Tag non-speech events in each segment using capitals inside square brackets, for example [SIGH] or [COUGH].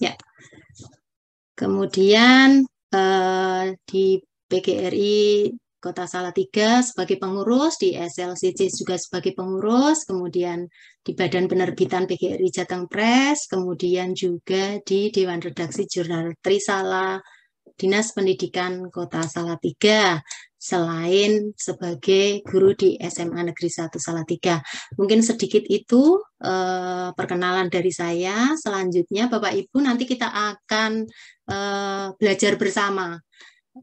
Ya. Kemudian eh, di PGRI Kota Salatiga sebagai pengurus, di SLCC juga sebagai pengurus, kemudian di Badan Penerbitan PGRI Jateng Press, kemudian juga di Dewan Redaksi Jurnal Trisala, Dinas Pendidikan Kota Salatiga selain sebagai guru di SMA Negeri 1 Salatiga. Mungkin sedikit itu eh, perkenalan dari saya. Selanjutnya Bapak Ibu nanti kita akan eh, belajar bersama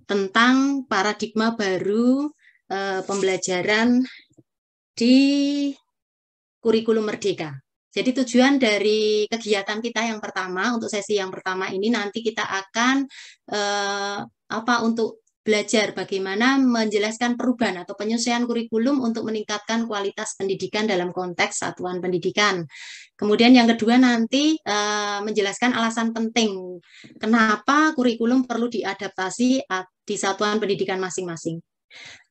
tentang paradigma baru eh, pembelajaran di kurikulum merdeka. Jadi tujuan dari kegiatan kita yang pertama untuk sesi yang pertama ini nanti kita akan eh, apa untuk belajar bagaimana menjelaskan perubahan atau penyesuaian kurikulum untuk meningkatkan kualitas pendidikan dalam konteks satuan pendidikan. Kemudian yang kedua nanti uh, menjelaskan alasan penting kenapa kurikulum perlu diadaptasi di satuan pendidikan masing-masing.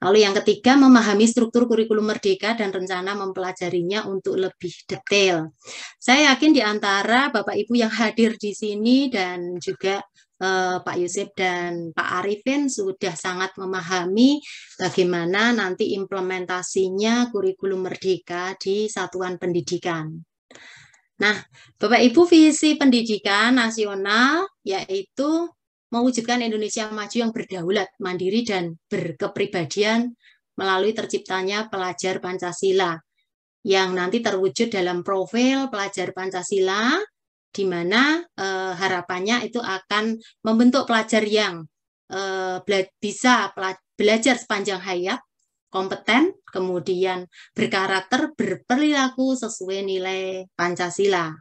Lalu yang ketiga, memahami struktur kurikulum merdeka dan rencana mempelajarinya untuk lebih detail. Saya yakin di antara Bapak Ibu yang hadir di sini dan juga Eh, Pak Yusuf dan Pak Arifin sudah sangat memahami bagaimana nanti implementasinya kurikulum merdeka di satuan pendidikan. Nah, Bapak Ibu visi pendidikan nasional yaitu mewujudkan Indonesia maju yang berdaulat, mandiri dan berkepribadian melalui terciptanya pelajar Pancasila yang nanti terwujud dalam profil pelajar Pancasila di mana eh, harapannya itu akan membentuk pelajar yang eh, bela bisa bela belajar sepanjang hayat, kompeten, kemudian berkarakter, berperilaku sesuai nilai Pancasila.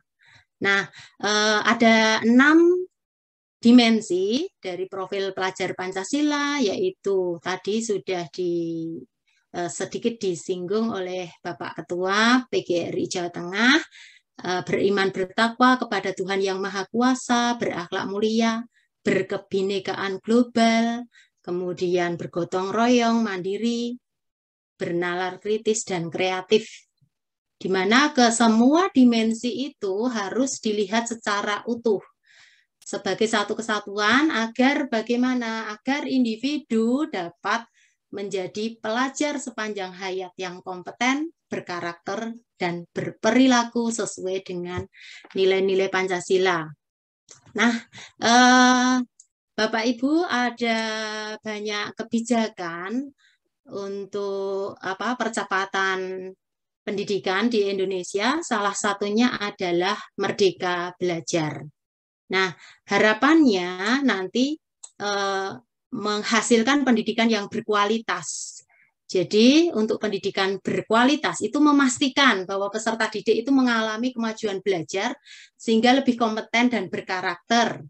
Nah, eh, ada enam dimensi dari profil pelajar Pancasila, yaitu tadi sudah di sedikit disinggung oleh Bapak Ketua PGRI Jawa Tengah, Eh, beriman bertakwa kepada Tuhan yang Maha Kuasa, berakhlak mulia, berkebinekaan global, kemudian bergotong royong, mandiri, bernalar kritis dan kreatif. Di mana ke semua dimensi itu harus dilihat secara utuh sebagai satu kesatuan agar bagaimana agar individu dapat menjadi pelajar sepanjang hayat yang kompeten, berkarakter dan berperilaku sesuai dengan nilai-nilai Pancasila. Nah, eh, Bapak Ibu ada banyak kebijakan untuk apa percepatan pendidikan di Indonesia. Salah satunya adalah Merdeka Belajar. Nah, harapannya nanti eh, menghasilkan pendidikan yang berkualitas jadi untuk pendidikan berkualitas itu memastikan bahwa peserta didik itu mengalami kemajuan belajar sehingga lebih kompeten dan berkarakter.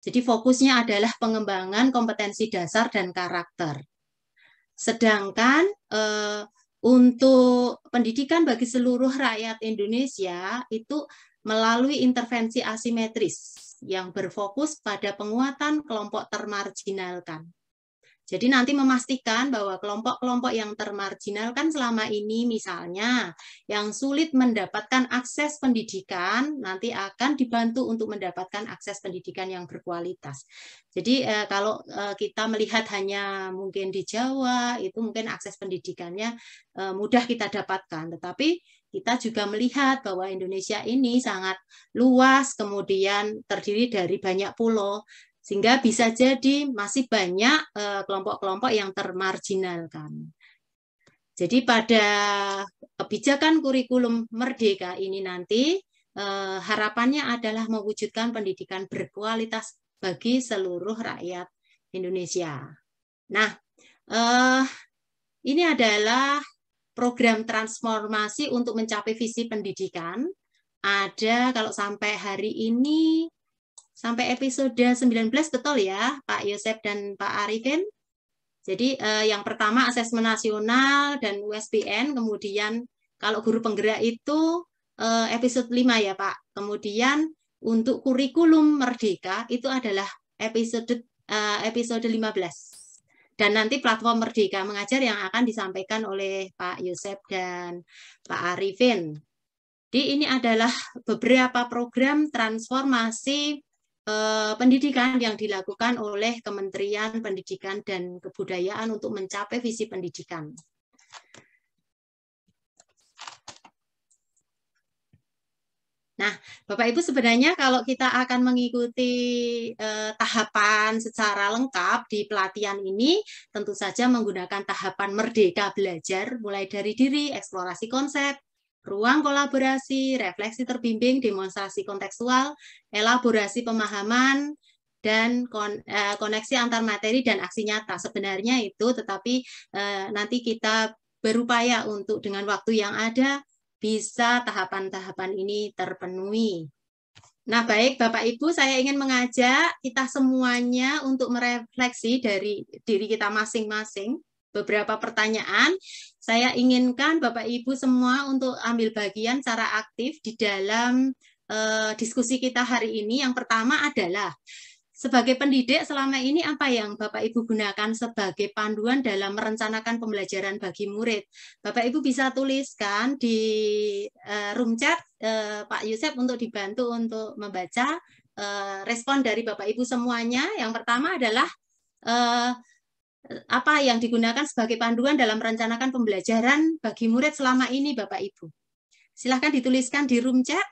Jadi fokusnya adalah pengembangan kompetensi dasar dan karakter. Sedangkan eh, untuk pendidikan bagi seluruh rakyat Indonesia itu melalui intervensi asimetris yang berfokus pada penguatan kelompok termarginalkan. Jadi nanti memastikan bahwa kelompok-kelompok yang termarginalkan selama ini misalnya yang sulit mendapatkan akses pendidikan nanti akan dibantu untuk mendapatkan akses pendidikan yang berkualitas. Jadi eh, kalau eh, kita melihat hanya mungkin di Jawa itu mungkin akses pendidikannya eh, mudah kita dapatkan, tetapi kita juga melihat bahwa Indonesia ini sangat luas, kemudian terdiri dari banyak pulau sehingga bisa jadi masih banyak eh, kelompok-kelompok yang termarginalkan. Jadi pada kebijakan kurikulum merdeka ini nanti eh, harapannya adalah mewujudkan pendidikan berkualitas bagi seluruh rakyat Indonesia. Nah, eh, ini adalah program transformasi untuk mencapai visi pendidikan. Ada kalau sampai hari ini sampai episode 19 betul ya Pak Yosep dan Pak Arifin. Jadi eh, yang pertama asesmen nasional dan USBN, kemudian kalau guru penggerak itu eh, episode 5 ya Pak. Kemudian untuk kurikulum merdeka itu adalah episode eh, episode 15. Dan nanti platform Merdeka Mengajar yang akan disampaikan oleh Pak Yosep dan Pak Arifin. Di ini adalah beberapa program transformasi Eh, pendidikan yang dilakukan oleh Kementerian Pendidikan dan Kebudayaan untuk mencapai visi pendidikan. Nah, Bapak Ibu sebenarnya kalau kita akan mengikuti eh, tahapan secara lengkap di pelatihan ini, tentu saja menggunakan tahapan merdeka belajar mulai dari diri, eksplorasi konsep, ruang kolaborasi, refleksi terbimbing, demonstrasi kontekstual, elaborasi pemahaman, dan kon, eh, koneksi antar materi dan aksi nyata. Sebenarnya itu, tetapi eh, nanti kita berupaya untuk dengan waktu yang ada bisa tahapan-tahapan ini terpenuhi. Nah, baik Bapak Ibu, saya ingin mengajak kita semuanya untuk merefleksi dari diri kita masing-masing beberapa pertanyaan saya inginkan Bapak Ibu semua untuk ambil bagian secara aktif di dalam eh, diskusi kita hari ini. Yang pertama adalah sebagai pendidik selama ini apa yang Bapak Ibu gunakan sebagai panduan dalam merencanakan pembelajaran bagi murid? Bapak Ibu bisa tuliskan di eh, room chat eh, Pak Yusuf untuk dibantu untuk membaca respon dari Bapak Ibu semuanya. Yang pertama adalah apa yang digunakan sebagai panduan dalam merencanakan pembelajaran bagi murid selama ini Bapak Ibu. Silahkan dituliskan di room chat.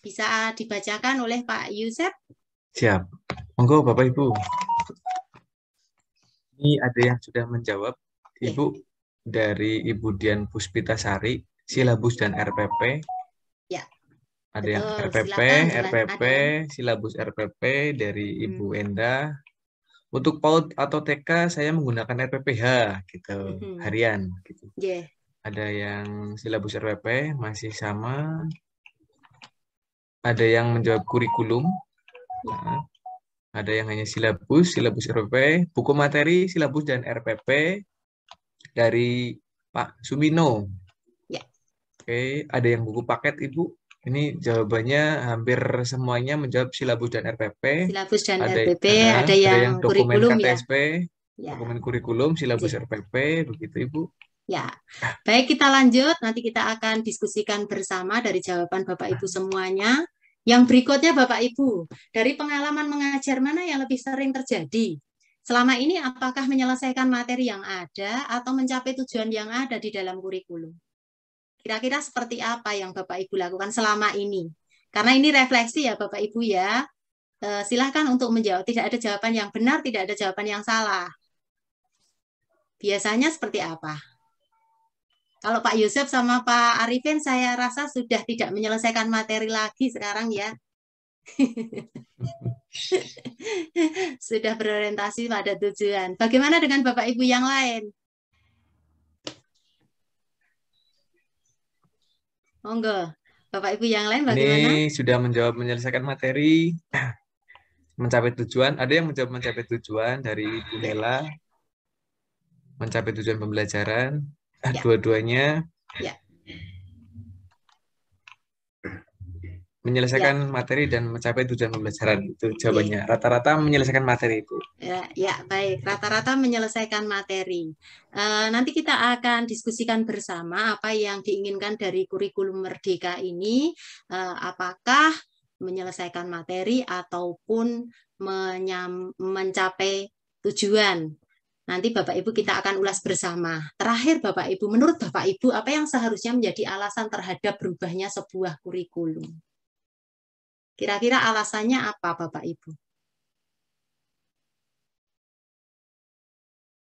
Bisa dibacakan oleh Pak Yusef. Siap. Monggo Bapak Ibu. Ini ada yang sudah menjawab. Ibu dari Ibu Dian Puspitasari, silabus dan RPP. Ya. Ada Betul. yang RPP, Silakan, RPP, silabus RPP dari Ibu hmm. Enda, untuk PAUD atau TK saya menggunakan RPPH gitu mm-hmm. harian gitu. Yeah. Ada yang silabus RPP masih sama. Ada yang menjawab kurikulum. Nah, ada yang hanya silabus, silabus RPP, buku materi, silabus dan RPP dari Pak Sumino. Yeah. Oke, ada yang buku paket Ibu? Ini jawabannya hampir semuanya menjawab silabus dan RPP. Silabus dan ada, RPP, uh, ada yang, ada yang dokumen kurikulum ya? KTSP, ya. dokumen kurikulum, silabus Jadi. RPP, begitu Ibu. Ya, baik kita lanjut. Nanti kita akan diskusikan bersama dari jawaban Bapak Ibu nah. semuanya. Yang berikutnya Bapak Ibu, dari pengalaman mengajar mana yang lebih sering terjadi? Selama ini apakah menyelesaikan materi yang ada atau mencapai tujuan yang ada di dalam kurikulum? Kira-kira seperti apa yang Bapak Ibu lakukan selama ini? Karena ini refleksi ya Bapak Ibu ya. Eh, silahkan untuk menjawab. Tidak ada jawaban yang benar, tidak ada jawaban yang salah. Biasanya seperti apa? Kalau Pak Yusuf sama Pak Arifin, saya rasa sudah tidak menyelesaikan materi lagi sekarang ya. [LAUGHS] sudah berorientasi pada tujuan. Bagaimana dengan Bapak Ibu yang lain? Monggo, Bapak Ibu yang lain bagaimana? Ini sudah menjawab menyelesaikan materi, [CLEARS THROAT] mencapai tujuan. Ada yang menjawab mencapai tujuan dari Bu Nela. Ya. mencapai tujuan pembelajaran. Ya. Dua-duanya. Ya. menyelesaikan ya. materi dan mencapai tujuan pembelajaran itu iya. jawabannya. Rata-rata menyelesaikan materi itu. Ya, ya baik. Rata-rata menyelesaikan materi. e, nanti kita akan diskusikan bersama apa yang diinginkan dari kurikulum merdeka ini. e, apakah menyelesaikan materi ataupun menyam, mencapai tujuan. Nanti Bapak Ibu kita akan ulas bersama. Terakhir Bapak Ibu, menurut Bapak Ibu apa yang seharusnya menjadi alasan terhadap berubahnya sebuah kurikulum? Kira-kira alasannya apa, Bapak Ibu?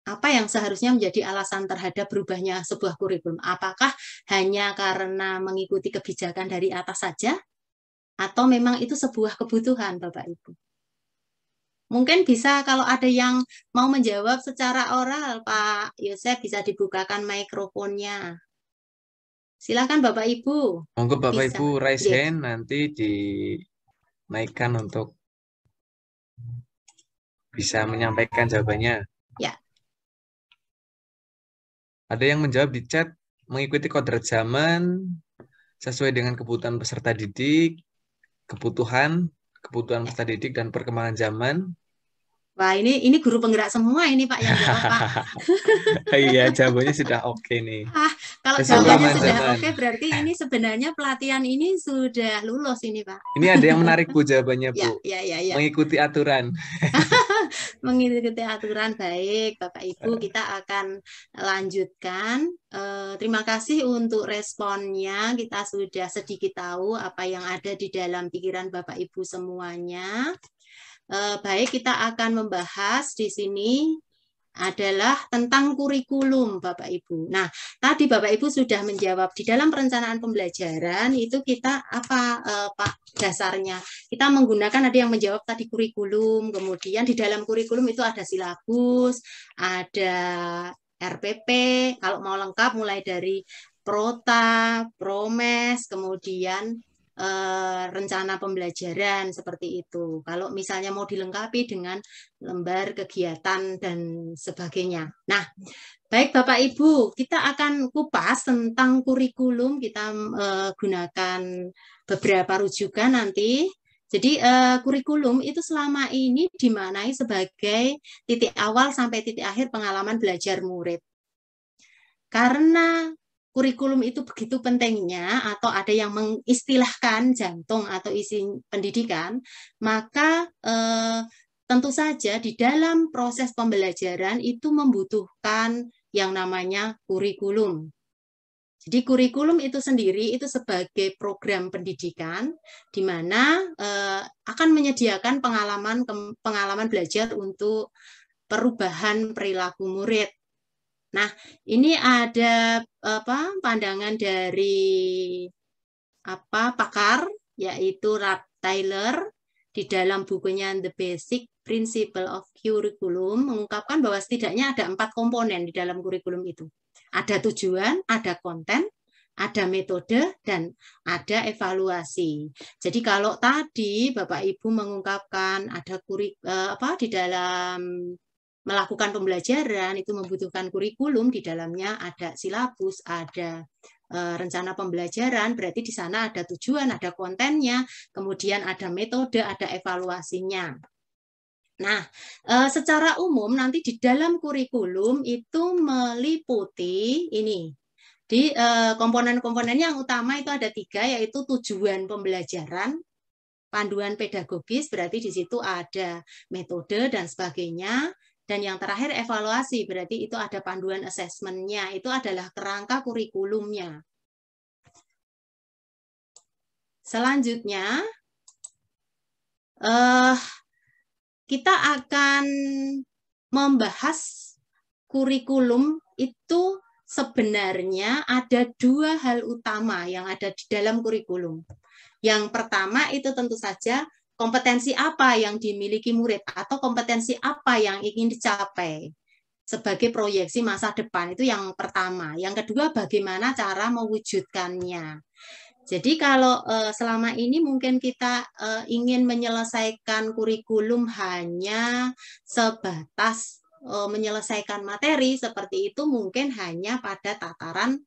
apa yang seharusnya menjadi alasan terhadap berubahnya sebuah kurikulum? Apakah hanya karena mengikuti kebijakan dari atas saja, atau memang itu sebuah kebutuhan, Bapak Ibu? Mungkin bisa kalau ada yang mau menjawab secara oral, Pak Yosef bisa dibukakan mikrofonnya. Silakan Bapak Ibu. Monggo Bapak bisa. Ibu raise yeah. hand nanti di naikkan untuk bisa menyampaikan jawabannya. Ya. Ada yang menjawab di chat mengikuti kodrat zaman sesuai dengan kebutuhan peserta didik, kebutuhan, kebutuhan peserta didik dan perkembangan zaman. Wah ini ini guru penggerak semua ini Pak yang jawab [LAUGHS] iya jawabannya sudah oke okay nih. [LAUGHS] Ah, kalau jawabannya sudah oke okay, berarti ini sebenarnya pelatihan ini sudah lulus ini Pak. Ini ada yang menarik Bu jawabannya [LAUGHS] ya, Bu. Ya, ya, ya, ya. Mengikuti aturan. Mengikuti aturan baik Bapak Ibu eh. kita akan lanjutkan. Uh, terima kasih untuk responnya. Kita sudah sedikit tahu apa yang ada di dalam pikiran Bapak Ibu semuanya. Eh, baik kita akan membahas di sini adalah tentang kurikulum Bapak Ibu. Nah, tadi Bapak Ibu sudah menjawab di dalam perencanaan pembelajaran itu kita apa eh, Pak dasarnya? Kita menggunakan ada yang menjawab tadi kurikulum, kemudian di dalam kurikulum itu ada silabus, ada RPP, kalau mau lengkap mulai dari prota, promes, kemudian Eh, rencana pembelajaran seperti itu. Kalau misalnya mau dilengkapi dengan lembar kegiatan dan sebagainya. Nah, baik Bapak Ibu, kita akan kupas tentang kurikulum. Kita eh, gunakan beberapa rujukan nanti. Jadi eh, kurikulum itu selama ini dimanai sebagai titik awal sampai titik akhir pengalaman belajar murid. Karena kurikulum itu begitu pentingnya atau ada yang mengistilahkan jantung atau isi pendidikan, maka eh, tentu saja di dalam proses pembelajaran itu membutuhkan yang namanya kurikulum. Jadi kurikulum itu sendiri itu sebagai program pendidikan di mana eh, akan menyediakan pengalaman pengalaman belajar untuk perubahan perilaku murid Nah, ini ada apa pandangan dari apa pakar yaitu Rap Taylor di dalam bukunya The Basic Principle of Curriculum mengungkapkan bahwa setidaknya ada empat komponen di dalam kurikulum itu. Ada tujuan, ada konten, ada metode, dan ada evaluasi. Jadi kalau tadi Bapak Ibu mengungkapkan ada kurik, eh, apa di dalam melakukan pembelajaran itu membutuhkan kurikulum di dalamnya ada silabus, ada eh, rencana pembelajaran, berarti di sana ada tujuan, ada kontennya, kemudian ada metode, ada evaluasinya. Nah, eh, secara umum nanti di dalam kurikulum itu meliputi ini. Di eh, komponen-komponen yang utama itu ada tiga, yaitu tujuan pembelajaran, panduan pedagogis, berarti di situ ada metode dan sebagainya. Dan yang terakhir evaluasi, berarti itu ada panduan asesmennya, itu adalah kerangka kurikulumnya. Selanjutnya, eh, kita akan membahas kurikulum itu sebenarnya ada dua hal utama yang ada di dalam kurikulum. Yang pertama itu tentu saja kompetensi apa yang dimiliki murid atau kompetensi apa yang ingin dicapai sebagai proyeksi masa depan itu yang pertama. Yang kedua bagaimana cara mewujudkannya. Jadi kalau eh, selama ini mungkin kita eh, ingin menyelesaikan kurikulum hanya sebatas eh, menyelesaikan materi seperti itu mungkin hanya pada tataran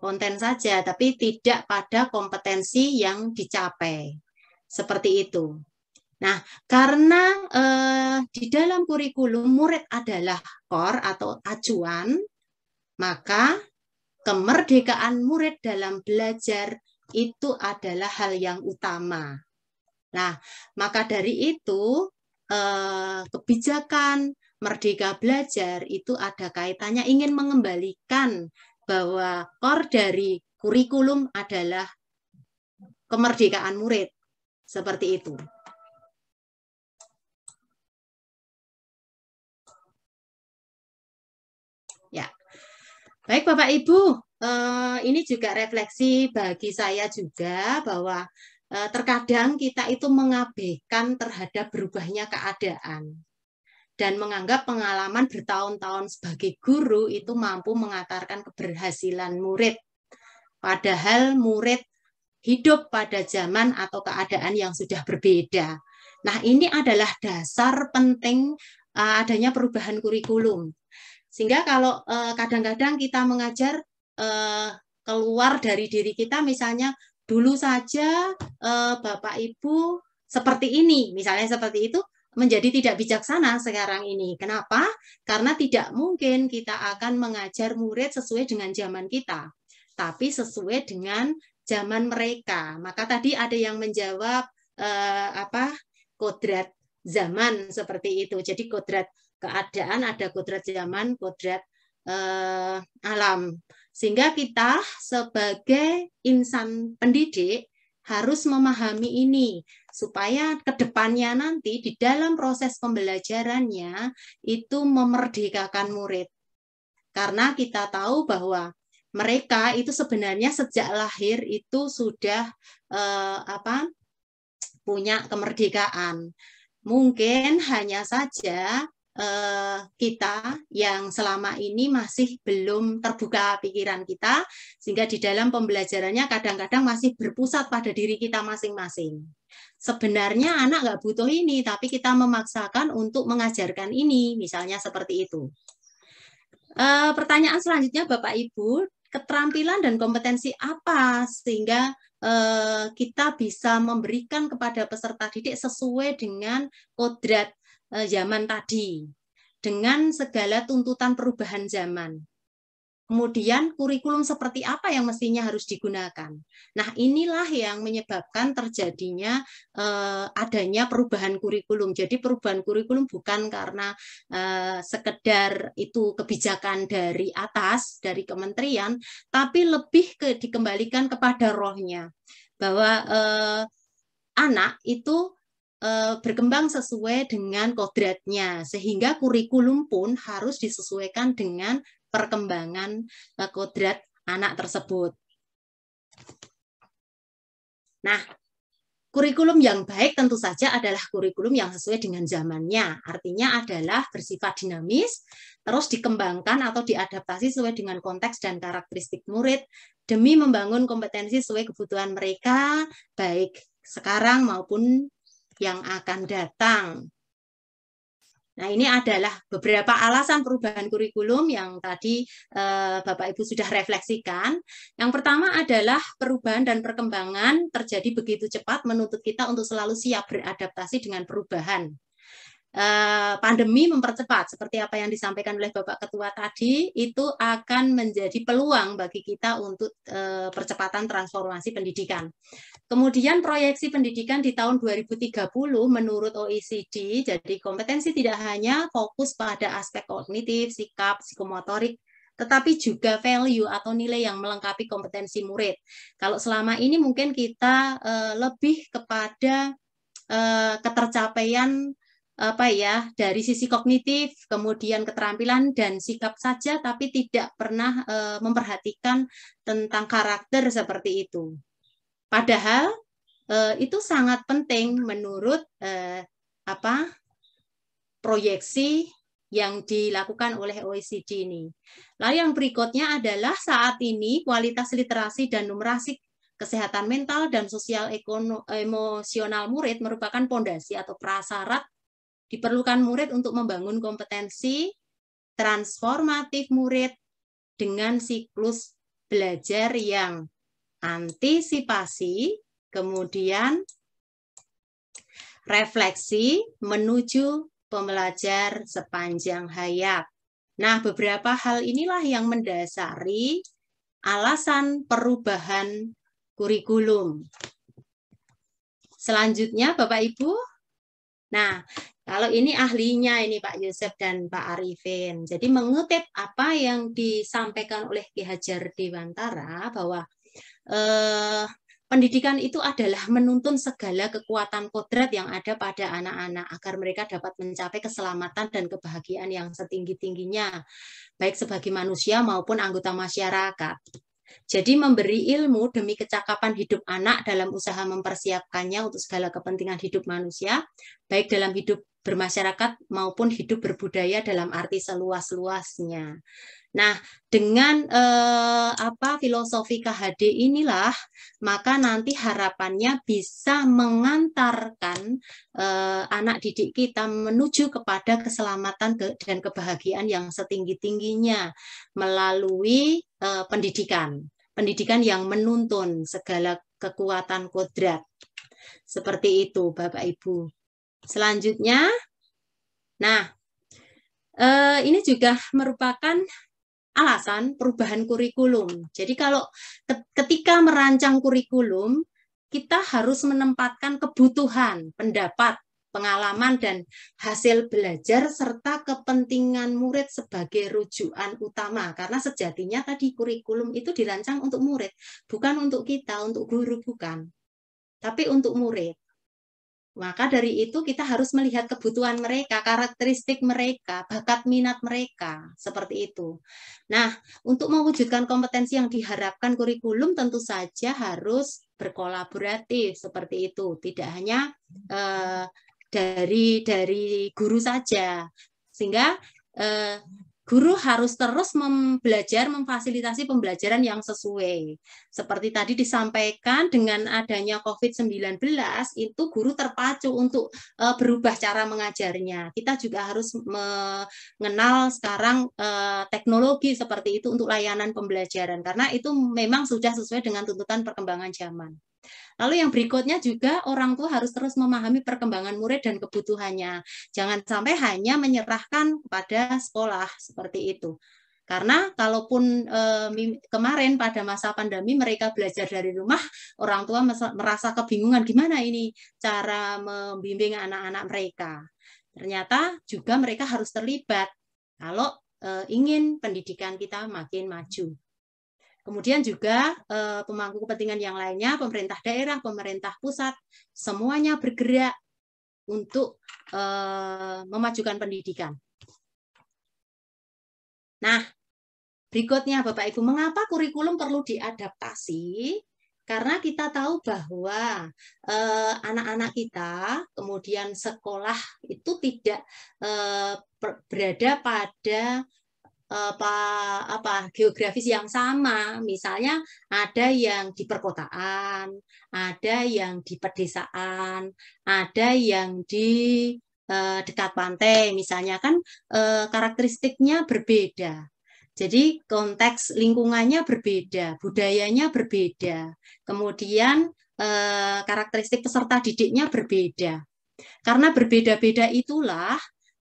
konten saja, tapi tidak pada kompetensi yang dicapai. Seperti itu. Nah, karena eh, di dalam kurikulum murid adalah core atau acuan, maka kemerdekaan murid dalam belajar itu adalah hal yang utama. Nah, maka dari itu eh, kebijakan merdeka belajar itu ada kaitannya ingin mengembalikan bahwa core dari kurikulum adalah kemerdekaan murid seperti itu. Ya. Baik Bapak Ibu, eh, ini juga refleksi bagi saya juga bahwa eh, terkadang kita itu mengabaikan terhadap berubahnya keadaan dan menganggap pengalaman bertahun-tahun sebagai guru itu mampu mengatarkan keberhasilan murid. Padahal murid hidup pada zaman atau keadaan yang sudah berbeda. Nah, ini adalah dasar penting uh, adanya perubahan kurikulum. Sehingga kalau kadang eh, kadang-kadang kita mengajar uh, keluar dari diri kita, misalnya dulu saja uh, Bapak Ibu seperti ini, misalnya seperti itu, menjadi tidak bijaksana sekarang ini. Kenapa? Karena tidak mungkin kita akan mengajar murid sesuai dengan zaman kita, tapi sesuai dengan zaman mereka. Maka tadi ada yang menjawab eh, apa kodrat zaman seperti itu. Jadi kodrat keadaan ada kodrat zaman, kodrat eh, alam. Sehingga kita sebagai insan pendidik harus memahami ini supaya kedepannya nanti di dalam proses pembelajarannya itu memerdekakan murid. Karena kita tahu bahwa mereka itu sebenarnya sejak lahir itu sudah eh, apa punya kemerdekaan. Mungkin hanya saja eh, kita yang selama ini masih belum terbuka pikiran kita, sehingga di dalam pembelajarannya kadang-kadang masih berpusat pada diri kita masing-masing. Sebenarnya anak nggak butuh ini, tapi kita memaksakan untuk mengajarkan ini, misalnya seperti itu. Uh, pertanyaan selanjutnya Bapak Ibu, keterampilan dan kompetensi apa sehingga eh, kita bisa memberikan kepada peserta didik sesuai dengan kodrat eh, zaman tadi dengan segala tuntutan perubahan zaman. Kemudian kurikulum seperti apa yang mestinya harus digunakan. Nah, inilah yang menyebabkan terjadinya eh, adanya perubahan kurikulum. Jadi perubahan kurikulum bukan karena eh, sekedar itu kebijakan dari atas, dari kementerian, tapi lebih ke dikembalikan kepada rohnya bahwa eh, anak itu eh, berkembang sesuai dengan kodratnya sehingga kurikulum pun harus disesuaikan dengan perkembangan kodrat anak tersebut. Nah, Kurikulum yang baik tentu saja adalah kurikulum yang sesuai dengan zamannya. Artinya adalah bersifat dinamis, terus dikembangkan atau diadaptasi sesuai dengan konteks dan karakteristik murid demi membangun kompetensi sesuai kebutuhan mereka, baik sekarang maupun yang akan datang. Nah, ini adalah beberapa alasan perubahan kurikulum yang tadi eh, Bapak Ibu sudah refleksikan. Yang pertama adalah perubahan dan perkembangan terjadi begitu cepat menuntut kita untuk selalu siap beradaptasi dengan perubahan Eh, pandemi mempercepat seperti apa yang disampaikan oleh Bapak Ketua tadi itu akan menjadi peluang bagi kita untuk eh, percepatan transformasi pendidikan. Kemudian proyeksi pendidikan di tahun 2030 menurut OECD jadi kompetensi tidak hanya fokus pada aspek kognitif, sikap, psikomotorik tetapi juga value atau nilai yang melengkapi kompetensi murid. Kalau selama ini mungkin kita eh, lebih kepada ketercapaian apa ya dari sisi kognitif kemudian keterampilan dan sikap saja tapi tidak pernah e, memperhatikan tentang karakter seperti itu padahal e, itu sangat penting menurut e, apa proyeksi yang dilakukan oleh OECD ini. Lalu yang berikutnya adalah saat ini kualitas literasi dan numerasi kesehatan mental dan sosial ekono, emosional murid merupakan pondasi atau prasyarat Diperlukan murid untuk membangun kompetensi transformatif murid dengan siklus belajar yang antisipasi, kemudian refleksi menuju pembelajar sepanjang hayat. Nah, beberapa hal inilah yang mendasari alasan perubahan kurikulum. Selanjutnya, Bapak Ibu. Nah, kalau ini ahlinya ini Pak Yusuf dan Pak Arifin. Jadi mengutip apa yang disampaikan oleh Ki Hajar Dewantara bahwa eh, pendidikan itu adalah menuntun segala kekuatan kodrat yang ada pada anak-anak agar mereka dapat mencapai keselamatan dan kebahagiaan yang setinggi-tingginya baik sebagai manusia maupun anggota masyarakat. Jadi memberi ilmu demi kecakapan hidup anak dalam usaha mempersiapkannya untuk segala kepentingan hidup manusia, baik dalam hidup bermasyarakat maupun hidup berbudaya dalam arti seluas-luasnya. Nah, dengan eh, apa filosofi KHD inilah maka nanti harapannya bisa mengantarkan eh, anak didik kita menuju kepada keselamatan ke, dan kebahagiaan yang setinggi-tingginya melalui eh, pendidikan. Pendidikan yang menuntun segala kekuatan kodrat. Seperti itu Bapak Ibu. Selanjutnya, nah eh, ini juga merupakan alasan perubahan kurikulum. Jadi kalau ketika merancang kurikulum, kita harus menempatkan kebutuhan, pendapat, pengalaman, dan hasil belajar serta kepentingan murid sebagai rujukan utama. Karena sejatinya tadi kurikulum itu dirancang untuk murid, bukan untuk kita, untuk guru bukan, tapi untuk murid. Maka dari itu kita harus melihat kebutuhan mereka, karakteristik mereka, bakat minat mereka, seperti itu. Nah, untuk mewujudkan kompetensi yang diharapkan kurikulum tentu saja harus berkolaboratif seperti itu, tidak hanya eh, dari dari guru saja. Sehingga eh, guru harus terus membelajar memfasilitasi pembelajaran yang sesuai. Seperti tadi disampaikan dengan adanya COVID-19 itu guru terpacu untuk uh, berubah cara mengajarnya. Kita juga harus mengenal sekarang uh, teknologi seperti itu untuk layanan pembelajaran karena itu memang sudah sesuai dengan tuntutan perkembangan zaman. Lalu yang berikutnya juga orang tua harus terus memahami perkembangan murid dan kebutuhannya. Jangan sampai hanya menyerahkan kepada sekolah seperti itu. Karena kalaupun eh, kemarin pada masa pandemi mereka belajar dari rumah, orang tua merasa kebingungan gimana ini cara membimbing anak-anak mereka. Ternyata juga mereka harus terlibat kalau eh, ingin pendidikan kita makin maju. Kemudian juga eh, pemangku kepentingan yang lainnya, pemerintah daerah, pemerintah pusat, semuanya bergerak untuk eh, memajukan pendidikan. Nah, berikutnya Bapak Ibu, mengapa kurikulum perlu diadaptasi? Karena kita tahu bahwa eh, anak-anak eh, kita, kemudian sekolah itu tidak eh, berada pada apa eh, apa geografis yang sama misalnya ada yang di perkotaan ada yang di pedesaan ada yang di eh, dekat pantai misalnya kan eh, karakteristiknya berbeda jadi konteks lingkungannya berbeda budayanya berbeda kemudian eh, karakteristik peserta didiknya berbeda karena berbeda-beda itulah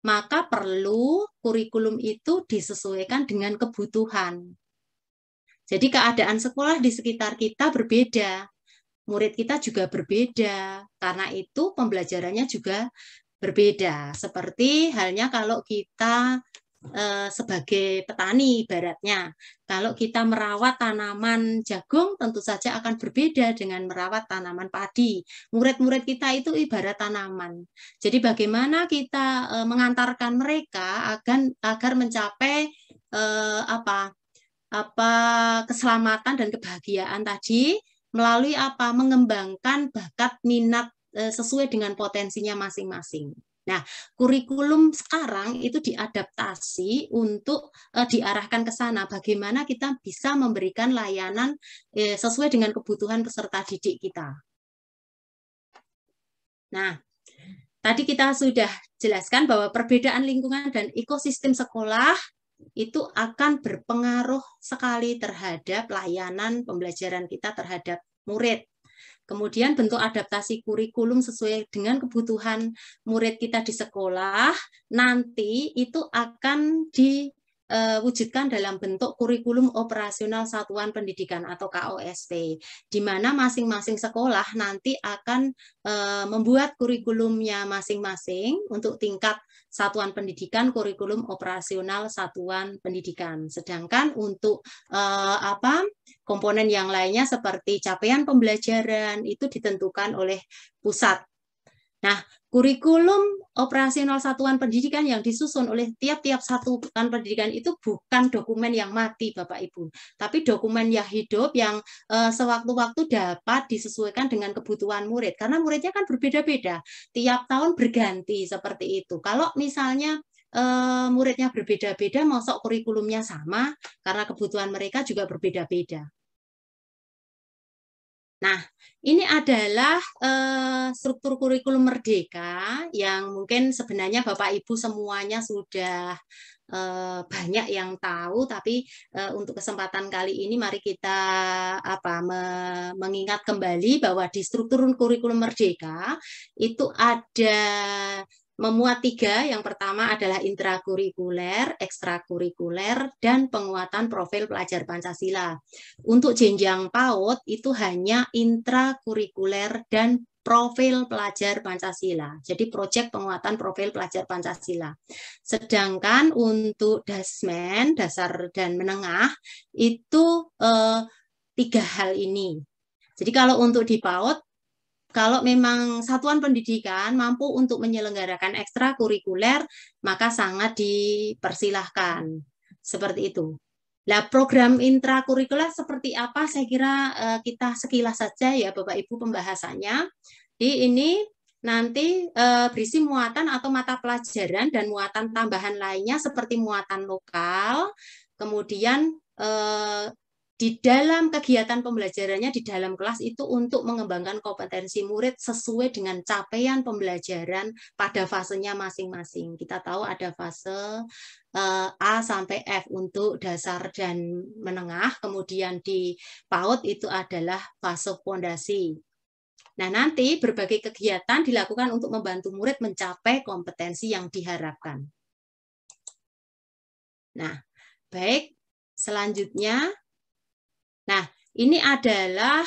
maka perlu kurikulum itu disesuaikan dengan kebutuhan. Jadi keadaan sekolah di sekitar kita berbeda, murid kita juga berbeda, karena itu pembelajarannya juga berbeda. Seperti halnya kalau kita Eh, sebagai petani baratnya. Kalau kita merawat tanaman jagung tentu saja akan berbeda dengan merawat tanaman padi. Murid-murid kita itu ibarat tanaman. Jadi bagaimana kita eh, mengantarkan mereka agar agar mencapai eh, apa? apa keselamatan dan kebahagiaan tadi melalui apa mengembangkan bakat minat sesuai dengan potensinya masing-masing. Nah, kurikulum sekarang itu diadaptasi untuk uh, diarahkan ke sana bagaimana kita bisa memberikan layanan uh, sesuai dengan kebutuhan peserta didik kita. Nah, tadi kita sudah jelaskan bahwa perbedaan lingkungan dan ekosistem sekolah itu akan berpengaruh sekali terhadap layanan pembelajaran kita terhadap murid. Kemudian bentuk adaptasi kurikulum sesuai dengan kebutuhan murid kita di sekolah nanti itu akan diwujudkan e, dalam bentuk kurikulum operasional satuan pendidikan atau KOSP, di mana masing-masing sekolah nanti akan e, membuat kurikulumnya masing-masing untuk tingkat satuan pendidikan kurikulum operasional satuan pendidikan. Sedangkan untuk eh, apa komponen yang lainnya seperti capaian pembelajaran itu ditentukan oleh pusat Nah, kurikulum operasional satuan pendidikan yang disusun oleh tiap-tiap satuan pendidikan itu bukan dokumen yang mati, Bapak Ibu, tapi dokumen yang hidup yang e, sewaktu-waktu dapat disesuaikan dengan kebutuhan murid. Karena muridnya kan berbeda-beda, tiap tahun berganti seperti itu. Kalau misalnya e, muridnya berbeda-beda, masuk kurikulumnya sama karena kebutuhan mereka juga berbeda-beda. Nah, ini adalah uh, struktur kurikulum merdeka yang mungkin sebenarnya Bapak Ibu semuanya sudah uh, banyak yang tahu, tapi uh, untuk kesempatan kali ini mari kita apa me mengingat kembali bahwa di struktur kurikulum merdeka itu ada memuat tiga. Yang pertama adalah intrakurikuler, ekstrakurikuler, dan penguatan profil pelajar Pancasila. Untuk jenjang PAUD itu hanya intrakurikuler dan profil pelajar Pancasila. Jadi proyek penguatan profil pelajar Pancasila. Sedangkan untuk dasmen, dasar dan menengah itu eh, tiga hal ini. Jadi kalau untuk di PAUD kalau memang satuan pendidikan mampu untuk menyelenggarakan ekstrakurikuler, maka sangat dipersilahkan. Hmm. Seperti itu. Nah, program intrakurikuler seperti apa? Saya kira eh, kita sekilas saja ya Bapak Ibu pembahasannya. Di ini nanti eh, berisi muatan atau mata pelajaran dan muatan tambahan lainnya seperti muatan lokal, kemudian eh, di dalam kegiatan pembelajarannya di dalam kelas itu untuk mengembangkan kompetensi murid sesuai dengan capaian pembelajaran pada fasenya masing-masing. Kita tahu ada fase eh, A sampai F untuk dasar dan menengah, kemudian di PAUD itu adalah fase fondasi. Nah, nanti berbagai kegiatan dilakukan untuk membantu murid mencapai kompetensi yang diharapkan. Nah, baik, selanjutnya Nah, ini adalah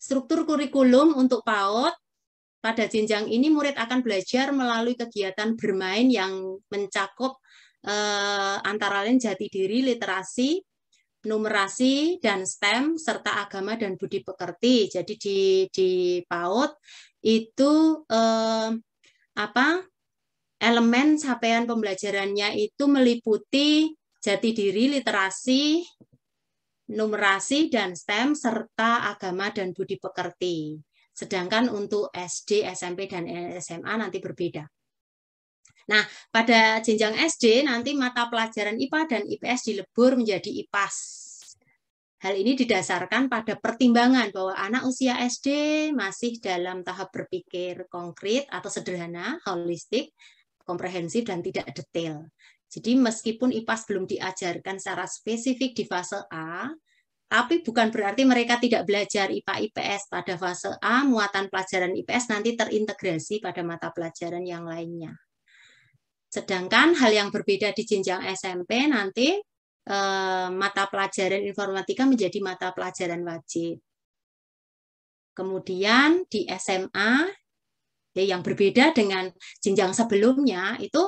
struktur kurikulum untuk PAUD. Pada jenjang ini murid akan belajar melalui kegiatan bermain yang mencakup eh, antara lain jati diri, literasi, numerasi dan STEM serta agama dan budi pekerti. Jadi di di PAUD itu eh, apa? elemen capaian pembelajarannya itu meliputi jati diri, literasi, numerasi, dan STEM, serta agama dan budi pekerti. Sedangkan untuk SD, SMP, dan SMA nanti berbeda. Nah, pada jenjang SD nanti mata pelajaran IPA dan IPS dilebur menjadi IPAS. Hal ini didasarkan pada pertimbangan bahwa anak usia SD masih dalam tahap berpikir konkret atau sederhana, holistik, komprehensif, dan tidak detail. Jadi meskipun IPAS belum diajarkan secara spesifik di fase A, tapi bukan berarti mereka tidak belajar IPA IPS pada fase A, muatan pelajaran IPS nanti terintegrasi pada mata pelajaran yang lainnya. Sedangkan hal yang berbeda di jenjang SMP nanti eh, mata pelajaran informatika menjadi mata pelajaran wajib. Kemudian di SMA yang berbeda dengan jenjang sebelumnya itu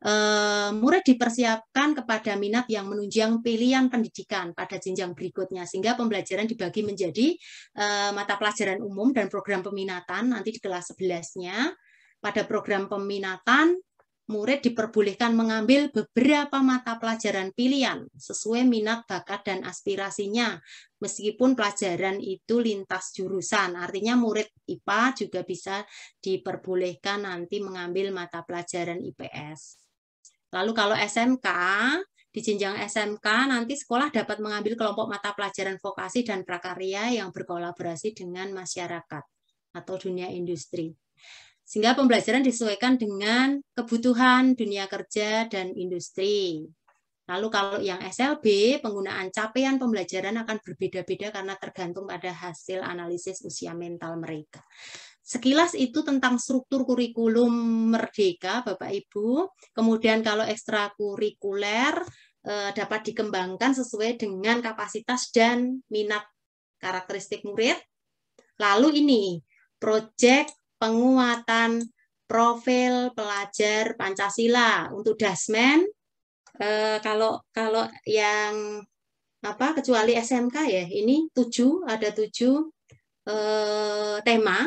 Eh, murid dipersiapkan kepada minat yang menunjang pilihan pendidikan pada jenjang berikutnya sehingga pembelajaran dibagi menjadi eh, mata pelajaran umum dan program peminatan nanti di kelas 11-nya pada program peminatan murid diperbolehkan mengambil beberapa mata pelajaran pilihan sesuai minat, bakat, dan aspirasinya, meskipun pelajaran itu lintas jurusan. Artinya murid IPA juga bisa diperbolehkan nanti mengambil mata pelajaran IPS. Lalu kalau SMK, di jenjang SMK nanti sekolah dapat mengambil kelompok mata pelajaran vokasi dan prakarya yang berkolaborasi dengan masyarakat atau dunia industri. Sehingga pembelajaran disesuaikan dengan kebutuhan dunia kerja dan industri. Lalu kalau yang SLB, penggunaan capaian pembelajaran akan berbeda-beda karena tergantung pada hasil analisis usia mental mereka. Sekilas itu tentang struktur kurikulum merdeka, Bapak Ibu. Kemudian kalau ekstrakurikuler eh, dapat dikembangkan sesuai dengan kapasitas dan minat karakteristik murid. Lalu ini proyek penguatan profil pelajar Pancasila untuk Dasmen. Eh, kalau kalau yang apa kecuali SMK ya, ini tujuh ada tujuh eh, tema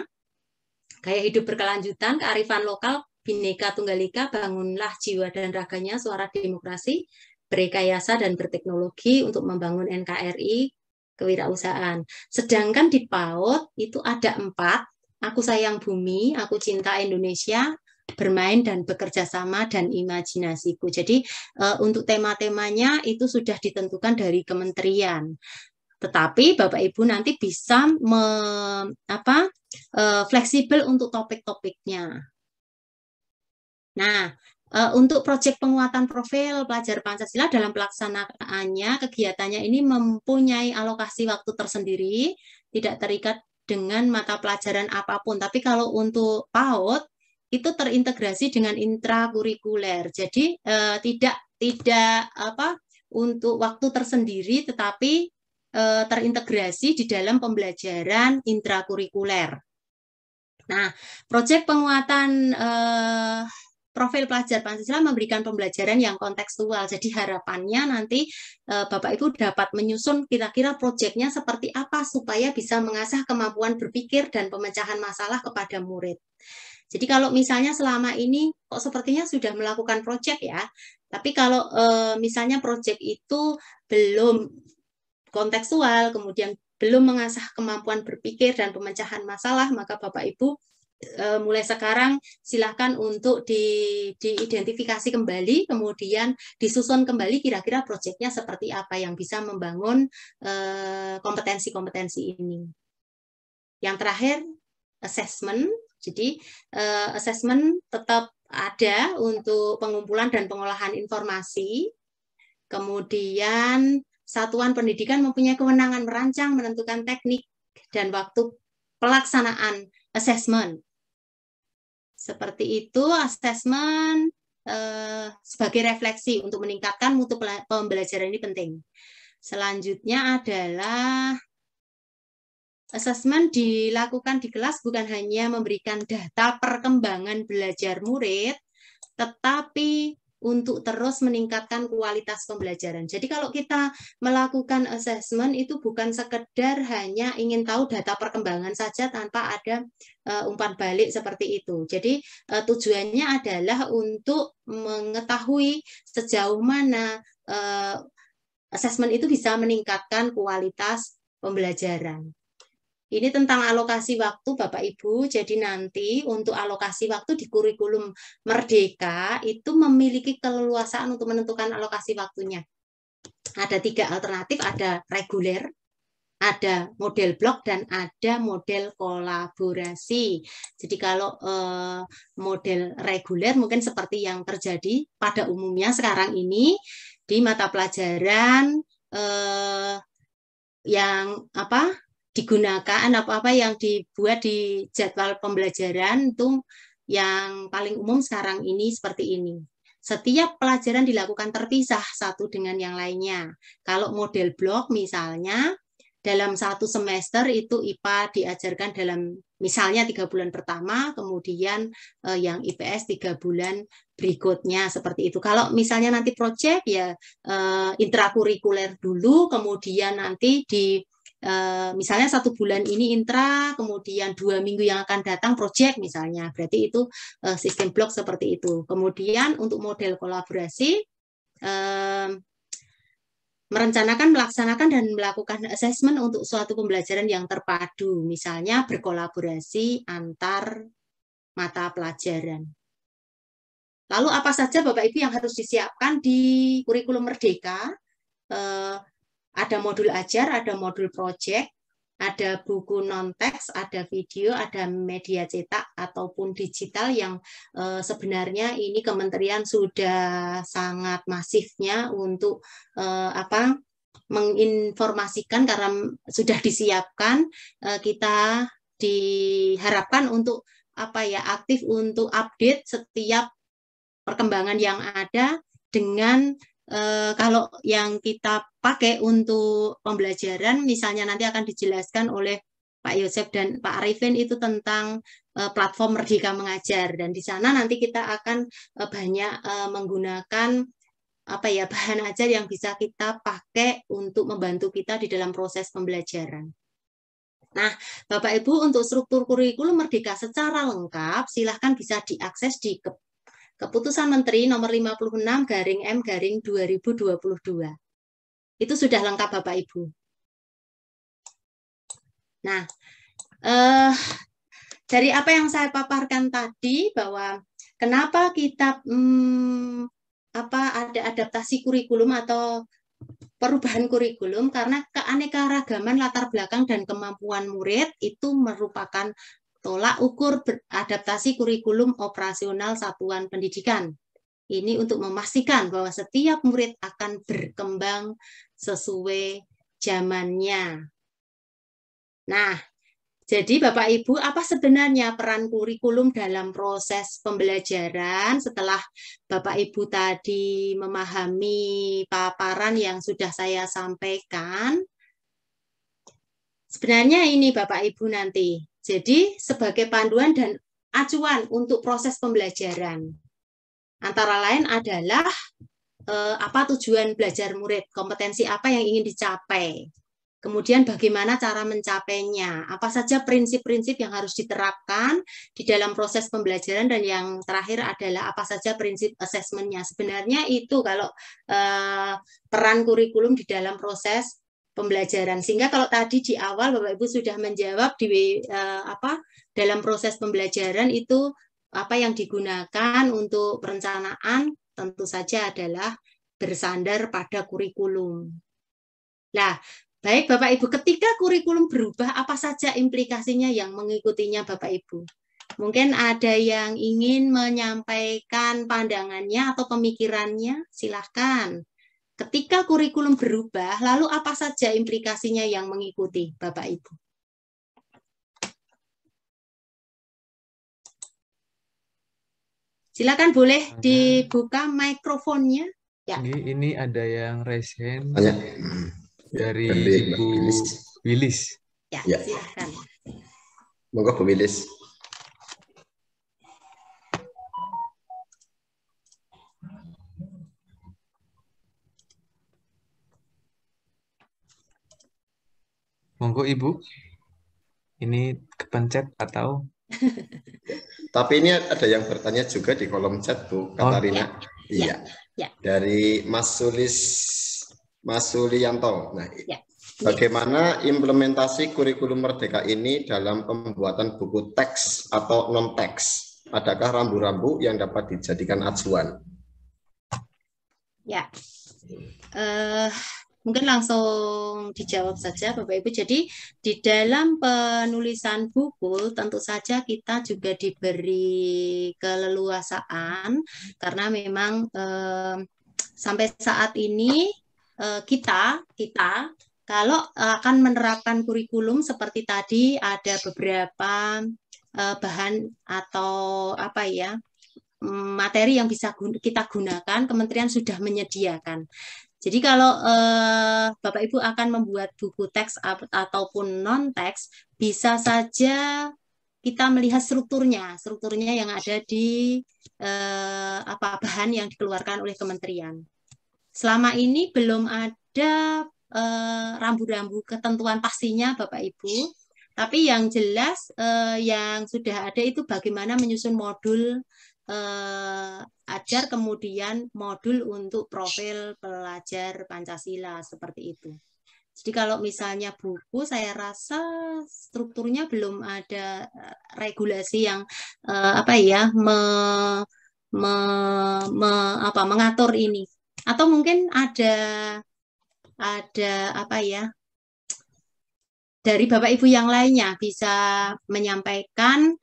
Gaya hidup berkelanjutan, kearifan lokal, bineka tunggal ika, bangunlah jiwa dan raganya, suara demokrasi, berkayasa dan berteknologi untuk membangun NKRI kewirausahaan. Sedangkan di PAUD itu ada empat, aku sayang bumi, aku cinta Indonesia, bermain dan bekerja sama dan imajinasiku. Jadi uh, untuk tema-temanya itu sudah ditentukan dari kementerian. Tetapi Bapak Ibu nanti bisa me, apa, e, fleksibel untuk topik-topiknya. Nah, e, untuk proyek penguatan profil pelajar Pancasila dalam pelaksanaannya, kegiatannya ini mempunyai alokasi waktu tersendiri, tidak terikat dengan mata pelajaran apapun. Tapi kalau untuk PAUD itu terintegrasi dengan intrakurikuler. Jadi e, tidak tidak apa untuk waktu tersendiri tetapi Eh, terintegrasi di dalam pembelajaran intrakurikuler. Nah, proyek penguatan eh, profil pelajar Pancasila memberikan pembelajaran yang kontekstual. Jadi harapannya nanti eh, Bapak Ibu dapat menyusun kira-kira proyeknya seperti apa supaya bisa mengasah kemampuan berpikir dan pemecahan masalah kepada murid. Jadi kalau misalnya selama ini kok sepertinya sudah melakukan proyek ya, tapi kalau eh, misalnya proyek itu belum kontekstual, kemudian belum mengasah kemampuan berpikir dan pemecahan masalah, maka Bapak Ibu e, mulai sekarang silahkan untuk di, diidentifikasi kembali, kemudian disusun kembali kira-kira proyeknya seperti apa yang bisa membangun e, kompetensi-kompetensi eh, ini. Yang terakhir, assessment. Jadi eh, assessment tetap ada untuk pengumpulan dan pengolahan informasi. Kemudian satuan pendidikan mempunyai kewenangan merancang, menentukan teknik dan waktu pelaksanaan asesmen. Seperti itu asesmen eh, sebagai refleksi untuk meningkatkan mutu pembelajaran ini penting. Selanjutnya adalah asesmen dilakukan di kelas bukan hanya memberikan data perkembangan belajar murid, tetapi untuk terus meningkatkan kualitas pembelajaran. Jadi kalau kita melakukan assessment itu bukan sekedar hanya ingin tahu data perkembangan saja tanpa ada uh, umpan balik seperti itu. Jadi uh, tujuannya adalah untuk mengetahui sejauh mana uh, assessment itu bisa meningkatkan kualitas pembelajaran. Ini tentang alokasi waktu Bapak Ibu. Jadi nanti untuk alokasi waktu di kurikulum Merdeka itu memiliki keleluasaan untuk menentukan alokasi waktunya. Ada tiga alternatif, ada reguler, ada model blok dan ada model kolaborasi. Jadi kalau eh, model reguler mungkin seperti yang terjadi pada umumnya sekarang ini di mata pelajaran eh, yang apa digunakan apa-apa yang dibuat di jadwal pembelajaran itu yang paling umum sekarang ini seperti ini. Setiap pelajaran dilakukan terpisah satu dengan yang lainnya. Kalau model blok misalnya, dalam satu semester itu IPA diajarkan dalam misalnya tiga bulan pertama, kemudian eh, yang IPS tiga bulan berikutnya seperti itu. Kalau misalnya nanti proyek ya eh, intrakurikuler dulu, kemudian nanti di Eh, misalnya satu bulan ini intra, kemudian dua minggu yang akan datang project misalnya. Berarti itu eh, sistem blok seperti itu. Kemudian untuk model kolaborasi merencanakan, melaksanakan dan melakukan assessment untuk suatu pembelajaran yang terpadu, misalnya berkolaborasi antar mata pelajaran. Lalu apa saja Bapak Ibu yang harus disiapkan di kurikulum Merdeka? Eh, ada modul ajar, ada modul project, ada buku non teks, ada video, ada media cetak ataupun digital yang eh, sebenarnya ini kementerian sudah sangat masifnya untuk eh, apa menginformasikan karena sudah disiapkan eh, kita diharapkan untuk apa ya aktif untuk update setiap perkembangan yang ada dengan eh, kalau yang kita pakai untuk pembelajaran misalnya nanti akan dijelaskan oleh Pak Yosef dan Pak Arifin itu tentang eh, platform Merdeka Mengajar dan di sana nanti kita akan eh, banyak eh, menggunakan apa ya bahan ajar yang bisa kita pakai untuk membantu kita di dalam proses pembelajaran. Nah, Bapak Ibu untuk struktur kurikulum Merdeka secara lengkap silahkan bisa diakses di Keputusan Menteri nomor 56 garing M garing 2022. Itu sudah lengkap Bapak Ibu. Nah, eh, dari apa yang saya paparkan tadi bahwa kenapa kita hmm, apa ada adaptasi kurikulum atau perubahan kurikulum karena keanekaragaman latar belakang dan kemampuan murid itu merupakan Tolak ukur adaptasi kurikulum operasional satuan pendidikan. Ini untuk memastikan bahwa setiap murid akan berkembang sesuai zamannya. Nah, jadi Bapak Ibu, apa sebenarnya peran kurikulum dalam proses pembelajaran setelah Bapak Ibu tadi memahami paparan yang sudah saya sampaikan? Sebenarnya ini Bapak Ibu nanti jadi sebagai panduan dan acuan untuk proses pembelajaran. Antara lain adalah eh, apa tujuan belajar murid, kompetensi apa yang ingin dicapai. Kemudian bagaimana cara mencapainya, apa saja prinsip-prinsip yang harus diterapkan di dalam proses pembelajaran dan yang terakhir adalah apa saja prinsip asesmennya. Sebenarnya itu kalau eh, peran kurikulum di dalam proses pembelajaran. Sehingga kalau tadi di awal Bapak Ibu sudah menjawab di uh, apa dalam proses pembelajaran itu apa yang digunakan untuk perencanaan tentu saja adalah bersandar pada kurikulum. Nah, baik Bapak Ibu, ketika kurikulum berubah apa saja implikasinya yang mengikutinya Bapak Ibu? Mungkin ada yang ingin menyampaikan pandangannya atau pemikirannya, silahkan ketika kurikulum berubah, lalu apa saja implikasinya yang mengikuti, Bapak Ibu? Silakan boleh dibuka mikrofonnya. Ya. Ini, ini ada yang raise hand Banyak. dari Ibu Wilis. Ya, ya, silakan. Moga Bu Wilis. Monggo Ibu. Ini kepencet atau [LAUGHS] Tapi ini ada yang bertanya juga di kolom chat Bu oh, Katarina. Oh, iya. Ya. Ya. Dari Mas Sulis Mas Sulianto. Nah, iya. Bagaimana implementasi kurikulum merdeka ini dalam pembuatan buku teks atau non-teks? Adakah rambu-rambu yang dapat dijadikan acuan? Ya, uh, Mungkin langsung dijawab saja Bapak Ibu. Jadi di dalam penulisan buku tentu saja kita juga diberi keleluasaan karena memang eh, sampai saat ini eh, kita kita kalau akan menerapkan kurikulum seperti tadi ada beberapa eh, bahan atau apa ya mm, materi yang bisa kita gunakan, kementerian sudah menyediakan. Jadi kalau eh, Bapak Ibu akan membuat buku teks ataupun non teks, bisa saja kita melihat strukturnya, strukturnya yang ada di eh, apa bahan yang dikeluarkan oleh kementerian. Selama ini belum ada eh, rambu-rambu eh, ketentuan pastinya Bapak Ibu, tapi yang jelas eh, yang sudah ada itu bagaimana menyusun modul eh, ajar kemudian modul untuk profil pelajar Pancasila seperti itu. Jadi kalau misalnya buku, saya rasa strukturnya belum ada eh, regulasi yang eh, apa ya me, me, me, apa, mengatur ini. Atau mungkin ada ada apa ya dari bapak ibu yang lainnya bisa menyampaikan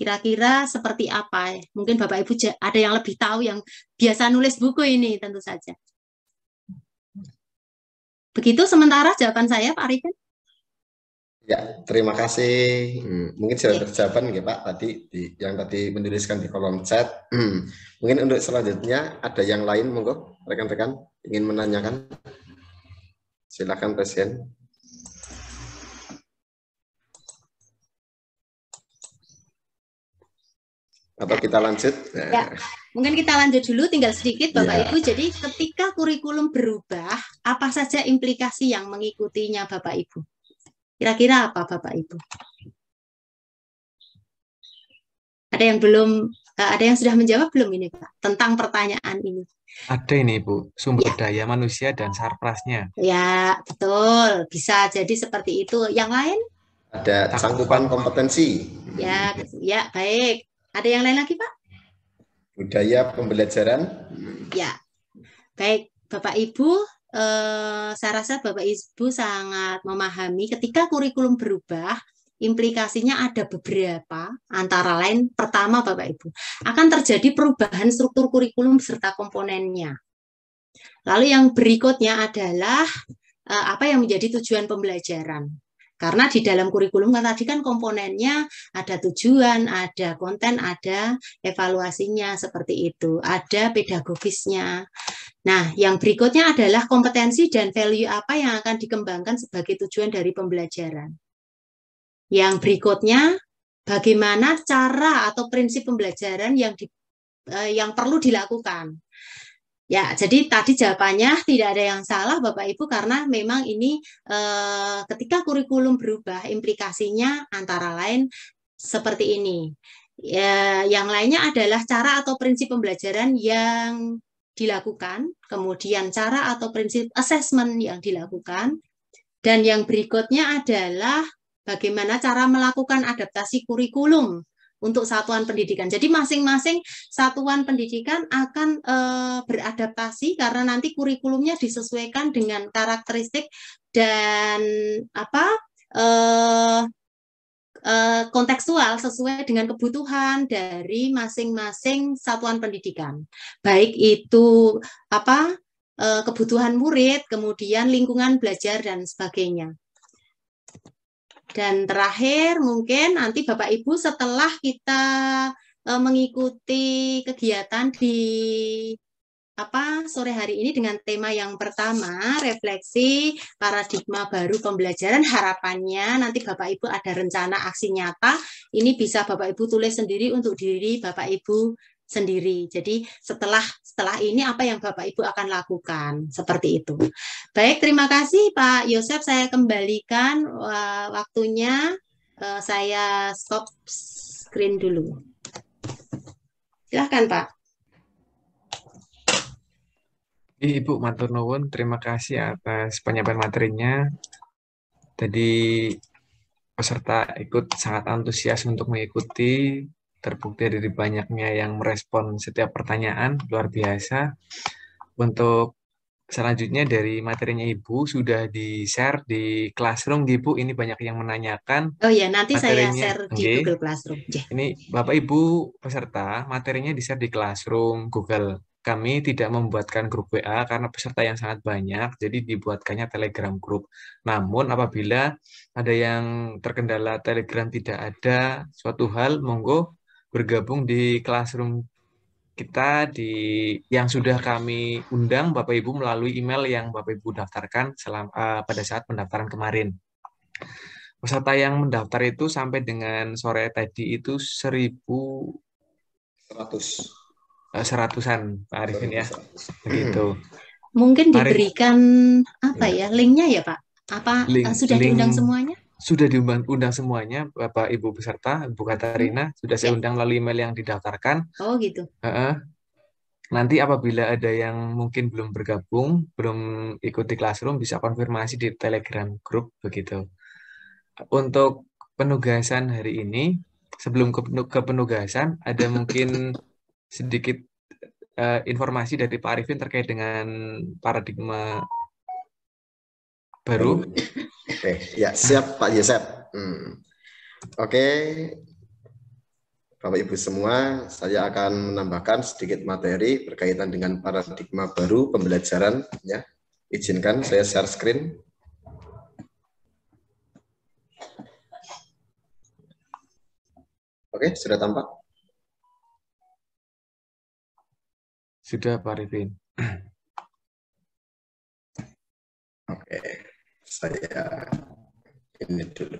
Kira-kira seperti apa? Ya? Mungkin Bapak Ibu ada yang lebih tahu yang biasa nulis buku ini tentu saja. Begitu sementara jawaban saya Pak Arifin. Ya, terima kasih. Hmm, mungkin sudah iya. terjawab ya Pak tadi di, yang tadi menuliskan di kolom chat. Hmm, mungkin untuk selanjutnya ada yang lain monggo rekan-rekan ingin menanyakan. Silakan Presiden. Atau kita lanjut? Ya. Mungkin kita lanjut dulu tinggal sedikit Bapak ya. Ibu. Jadi ketika kurikulum berubah, apa saja implikasi yang mengikutinya Bapak Ibu? Kira-kira apa Bapak Ibu? Ada yang belum eh, ada yang sudah menjawab belum ini Pak tentang pertanyaan ini? Ada ini Bu, sumber ya. daya manusia dan sarprasnya. Ya, betul. Bisa jadi seperti itu. Yang lain? Ada cakupan kompetensi. Ya, ya baik. Ada yang lain lagi, Pak? Budaya pembelajaran. Ya, baik Bapak Ibu. Eh, saya rasa Bapak Ibu sangat memahami ketika kurikulum berubah, implikasinya ada beberapa, antara lain pertama Bapak Ibu, akan terjadi perubahan struktur kurikulum serta komponennya. Lalu yang berikutnya adalah eh, apa yang menjadi tujuan pembelajaran. Karena di dalam kurikulum kan tadi kan komponennya ada tujuan, ada konten, ada evaluasinya seperti itu, ada pedagogisnya. Nah, yang berikutnya adalah kompetensi dan value apa yang akan dikembangkan sebagai tujuan dari pembelajaran. Yang berikutnya, bagaimana cara atau prinsip pembelajaran yang di, eh, yang perlu dilakukan. Ya, jadi tadi jawabannya tidak ada yang salah Bapak Ibu karena memang ini eh, ketika kurikulum berubah implikasinya antara lain seperti ini. Ya, yang lainnya adalah cara atau prinsip pembelajaran yang dilakukan, kemudian cara atau prinsip assessment yang dilakukan, dan yang berikutnya adalah bagaimana cara melakukan adaptasi kurikulum untuk satuan pendidikan. Jadi masing-masing satuan pendidikan akan e, beradaptasi karena nanti kurikulumnya disesuaikan dengan karakteristik dan apa e, e, kontekstual sesuai dengan kebutuhan dari masing-masing satuan pendidikan. Baik itu apa kebutuhan murid, kemudian lingkungan belajar dan sebagainya. Dan terakhir mungkin nanti Bapak Ibu setelah kita e, mengikuti kegiatan di apa sore hari ini dengan tema yang pertama refleksi paradigma baru pembelajaran harapannya nanti Bapak Ibu ada rencana aksi nyata ini bisa Bapak Ibu tulis sendiri untuk diri Bapak Ibu sendiri. Jadi setelah setelah ini apa yang Bapak Ibu akan lakukan seperti itu. Baik, terima kasih Pak Yosef. Saya kembalikan eh, waktunya. Eh, saya stop screen dulu. Silahkan Pak. Ibu Matur Nuwun, terima kasih atas penyampaian materinya. Tadi peserta ikut sangat antusias untuk mengikuti terbukti dari banyaknya yang merespon setiap pertanyaan luar biasa. Untuk selanjutnya dari materinya Ibu sudah di-share di Classroom Ibu ini banyak yang menanyakan. Oh ya, nanti materinya, saya share di Google Classroom. Yeah. Ini Bapak Ibu peserta, materinya di-share di Classroom Google. Kami tidak membuatkan grup WA karena peserta yang sangat banyak, jadi dibuatkannya Telegram grup. Namun apabila ada yang terkendala Telegram tidak ada suatu hal, monggo bergabung di classroom kita di yang sudah kami undang Bapak Ibu melalui email yang Bapak Ibu daftarkan selama, uh, eh, pada saat pendaftaran kemarin. Peserta yang mendaftar itu sampai dengan sore tadi itu seribu eh, seratusan Pak Arifin ya, begitu. Mungkin diberikan Arif, apa iya. ya linknya ya Pak? Apa link, eh, sudah link, diundang semuanya? sudah diundang semuanya Bapak Ibu peserta Bu Katarina hmm. sudah saya ya. undang melalui email yang didaftarkan oh gitu uh -uh. nanti apabila ada yang mungkin belum bergabung belum ikuti classroom bisa konfirmasi di telegram grup begitu untuk penugasan hari ini sebelum ke, ke penugasan ada mungkin sedikit uh, informasi dari Pak Arifin terkait dengan paradigma baru. Oke, ya siap Pak Yosep. Hmm. Oke, okay. Bapak Ibu semua, saya akan menambahkan sedikit materi berkaitan dengan paradigma baru pembelajaran. Ya, izinkan saya share screen. Oke, sudah tampak? Sudah, Pak Rifin. Oke saya ini dulu.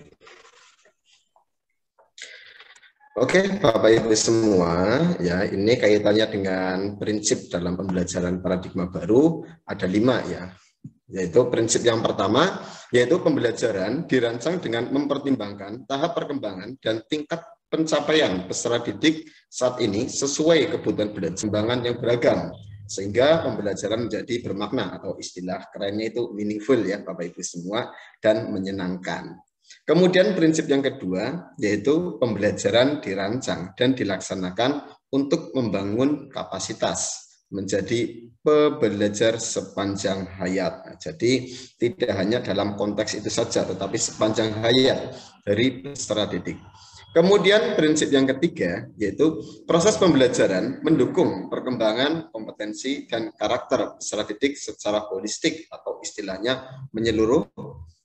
Oke, Bapak Ibu semua, ya ini kaitannya dengan prinsip dalam pembelajaran paradigma baru ada lima ya. Yaitu prinsip yang pertama, yaitu pembelajaran dirancang dengan mempertimbangkan tahap perkembangan dan tingkat pencapaian peserta didik saat ini sesuai kebutuhan belajar yang beragam sehingga pembelajaran menjadi bermakna atau istilah kerennya itu meaningful ya Bapak Ibu semua dan menyenangkan. Kemudian prinsip yang kedua yaitu pembelajaran dirancang dan dilaksanakan untuk membangun kapasitas menjadi pembelajar sepanjang hayat. Nah, jadi tidak hanya dalam konteks itu saja, tetapi sepanjang hayat dari peserta didik. Kemudian prinsip yang ketiga yaitu proses pembelajaran mendukung perkembangan kompetensi dan karakter secara didik secara holistik atau istilahnya menyeluruh.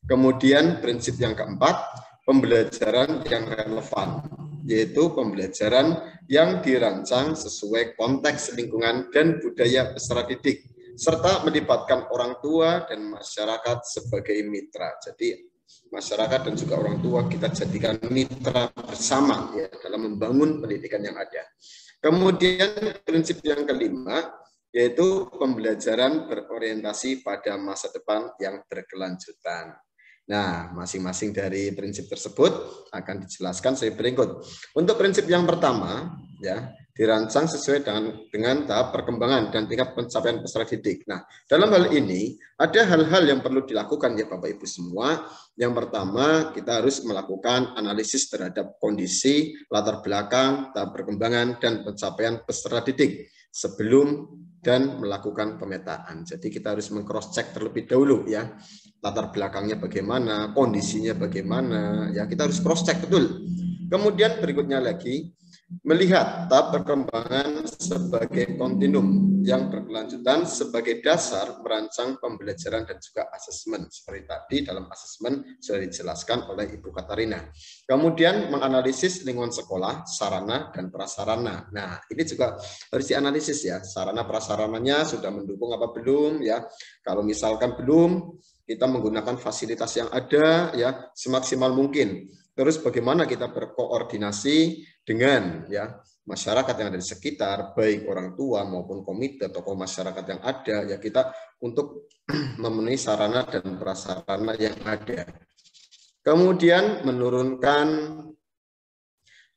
Kemudian prinsip yang keempat, pembelajaran yang relevan yaitu pembelajaran yang dirancang sesuai konteks lingkungan dan budaya peserta didik serta melibatkan orang tua dan masyarakat sebagai mitra. Jadi masyarakat dan juga orang tua kita jadikan mitra bersama ya dalam membangun pendidikan yang ada. Kemudian prinsip yang kelima yaitu pembelajaran berorientasi pada masa depan yang berkelanjutan. Nah, masing-masing dari prinsip tersebut akan dijelaskan sebagai berikut. Untuk prinsip yang pertama, ya, dirancang sesuai dengan, dengan tahap perkembangan dan tingkat pencapaian peserta didik. Nah, dalam hal ini ada hal-hal yang perlu dilakukan ya Bapak Ibu semua. Yang pertama, kita harus melakukan analisis terhadap kondisi, latar belakang, tahap perkembangan dan pencapaian peserta didik sebelum dan melakukan pemetaan. Jadi kita harus mengcross check terlebih dahulu ya. Latar belakangnya bagaimana, kondisinya bagaimana, ya kita harus cross check betul. Kemudian berikutnya lagi, melihat tahap perkembangan sebagai kontinum yang berkelanjutan sebagai dasar merancang pembelajaran dan juga asesmen seperti tadi dalam asesmen sudah dijelaskan oleh Ibu Katarina. Kemudian menganalisis lingkungan sekolah, sarana dan prasarana. Nah, ini juga harus dianalisis ya, sarana prasarananya sudah mendukung apa belum ya. Kalau misalkan belum, kita menggunakan fasilitas yang ada ya semaksimal mungkin Terus bagaimana kita berkoordinasi dengan ya masyarakat yang ada di sekitar, baik orang tua maupun komite tokoh masyarakat yang ada, ya kita untuk [CLEARS THROAT] memenuhi sarana dan prasarana yang ada. Kemudian menurunkan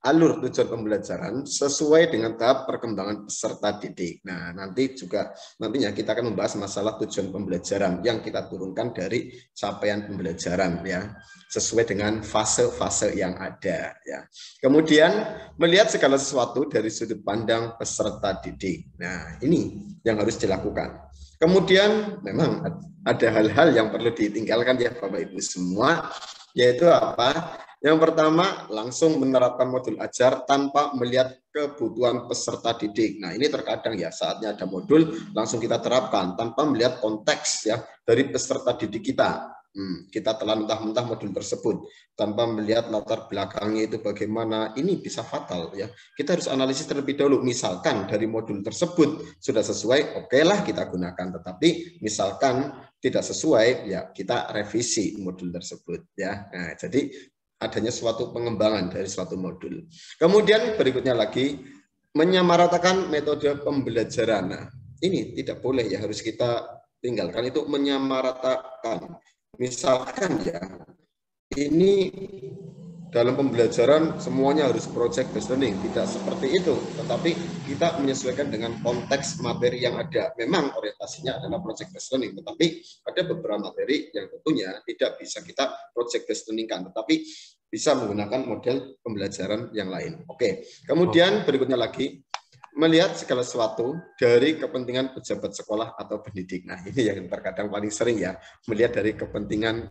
alur tujuan pembelajaran sesuai dengan tahap perkembangan peserta didik. Nah, nanti juga nantinya kita akan membahas masalah tujuan pembelajaran yang kita turunkan dari capaian pembelajaran ya, sesuai dengan fase-fase yang ada ya. Kemudian melihat segala sesuatu dari sudut pandang peserta didik. Nah, ini yang harus dilakukan. Kemudian memang ada hal-hal yang perlu ditinggalkan ya Bapak Ibu semua yaitu apa? Yang pertama, langsung menerapkan modul ajar tanpa melihat kebutuhan peserta didik. Nah, ini terkadang ya saatnya ada modul langsung kita terapkan tanpa melihat konteks ya dari peserta didik kita. Hmm, kita telah mentah-mentah modul tersebut tanpa melihat latar belakangnya itu bagaimana ini bisa fatal ya kita harus analisis terlebih dahulu misalkan dari modul tersebut sudah sesuai oke lah kita gunakan tetapi misalkan tidak sesuai ya kita revisi modul tersebut ya nah, jadi adanya suatu pengembangan dari suatu modul. Kemudian berikutnya lagi menyamaratakan metode pembelajaran. Nah, ini tidak boleh ya harus kita tinggalkan itu menyamaratakan. Misalkan ya ini dalam pembelajaran semuanya harus project based learning tidak seperti itu tetapi kita menyesuaikan dengan konteks materi yang ada memang orientasinya adalah project based learning tetapi ada beberapa materi yang tentunya tidak bisa kita project based learning kan tetapi bisa menggunakan model pembelajaran yang lain oke kemudian berikutnya lagi melihat segala sesuatu dari kepentingan pejabat sekolah atau pendidik. Nah, ini yang terkadang paling sering ya, melihat dari kepentingan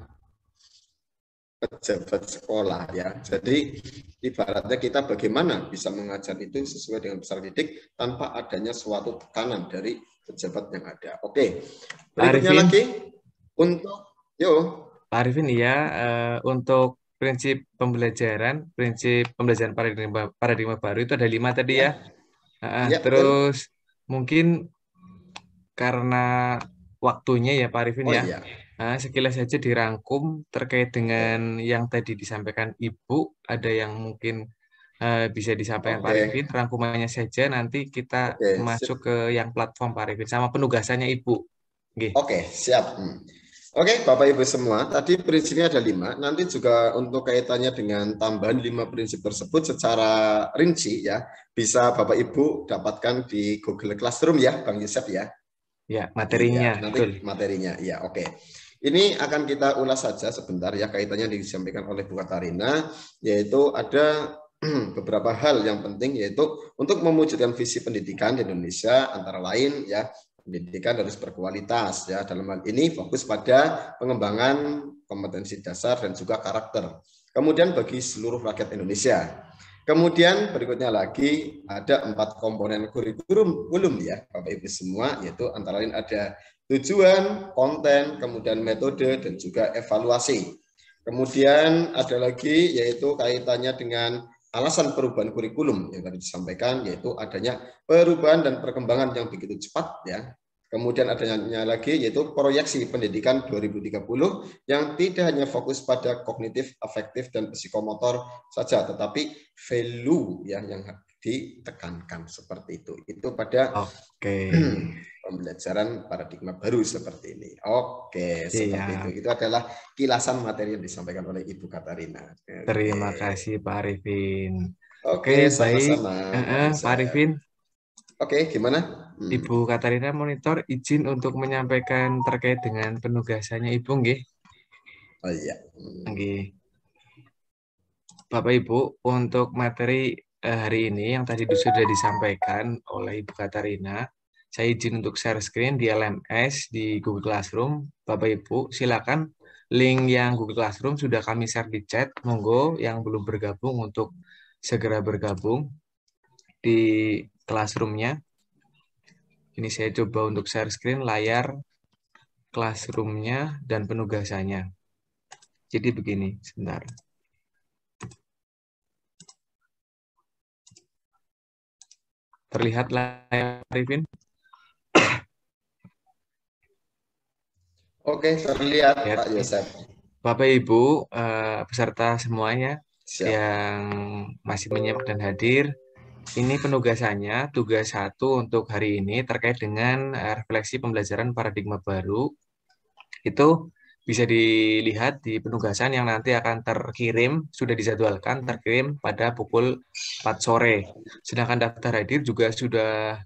pejabat sekolah ya. Jadi ibaratnya kita bagaimana bisa mengajar itu sesuai dengan besar didik tanpa adanya suatu tekanan dari pejabat yang ada. Oke. Berikutnya Arifin, lagi untuk yo Pak Arifin ya uh, untuk prinsip pembelajaran, prinsip pembelajaran paradigma paradigma baru itu ada lima tadi ya. Uh, ya, ya terus betul. mungkin karena waktunya ya Pak Arifin oh, ya. Iya Ah, sekilas saja dirangkum terkait dengan yang tadi disampaikan Ibu, ada yang mungkin uh, bisa disampaikan okay. Pak Rifin rangkumannya saja nanti kita okay. masuk ke yang platform Pak Rifin sama penugasannya Ibu. Oke, okay, siap. Hmm. Oke, okay, Bapak Ibu semua, tadi prinsipnya ada lima. Nanti juga untuk kaitannya dengan tambahan lima prinsip tersebut secara rinci ya, bisa Bapak Ibu dapatkan di Google Classroom ya, Bang Yusuf ya. Ya, materinya. Ya, nanti betul. materinya, ya oke. Okay. Ini akan kita ulas saja sebentar ya kaitannya disampaikan oleh Bu Katarina yaitu ada [CLEARS THROAT] beberapa hal yang penting yaitu untuk mewujudkan visi pendidikan di Indonesia antara lain ya pendidikan harus berkualitas ya dalam hal ini fokus pada pengembangan kompetensi dasar dan juga karakter. Kemudian bagi seluruh rakyat Indonesia. Kemudian berikutnya lagi ada empat komponen kurikulum ya Bapak Ibu semua yaitu antara lain ada tujuan, konten, kemudian metode, dan juga evaluasi. Kemudian ada lagi yaitu kaitannya dengan alasan perubahan kurikulum yang tadi disampaikan yaitu adanya perubahan dan perkembangan yang begitu cepat ya. Kemudian adanya lagi yaitu proyeksi pendidikan 2030 yang tidak hanya fokus pada kognitif, afektif dan psikomotor saja tetapi value ya yang ditekankan seperti itu. Itu pada okay. [CLEARS THROAT] pembelajaran paradigma baru seperti ini. Oke, iya. seperti itu. Itu adalah kilasan materi yang disampaikan oleh Ibu Katarina. Okay. Terima kasih Pak Arifin. Oke, okay, Sama -sama. Eh, eh, Pak Arifin. Oke, gimana? Hmm. Ibu Katarina monitor izin untuk menyampaikan terkait dengan penugasannya Ibu, nggih. Oh iya. Hmm. Nggih. Bapak Ibu, untuk materi Eh, hari ini yang tadi sudah disampaikan oleh Ibu Katarina. Saya izin untuk share screen di LMS di Google Classroom. Bapak Ibu, silakan link yang Google Classroom sudah kami share di chat. Monggo yang belum bergabung untuk segera bergabung di classroomnya. Ini saya coba untuk share screen layar classroomnya dan penugasannya. Jadi begini, sebentar. Terlihat layar Arifin? Oke, terlihat Lihat. Pak Yosef. Bapak Ibu uh, eh, peserta semuanya Siap. yang masih menyimak dan hadir, ini penugasannya tugas satu untuk hari ini terkait dengan eh, refleksi pembelajaran paradigma baru itu bisa dilihat di penugasan yang nanti akan terkirim, sudah dijadwalkan terkirim pada pukul 4 sore. Sedangkan daftar hadir juga sudah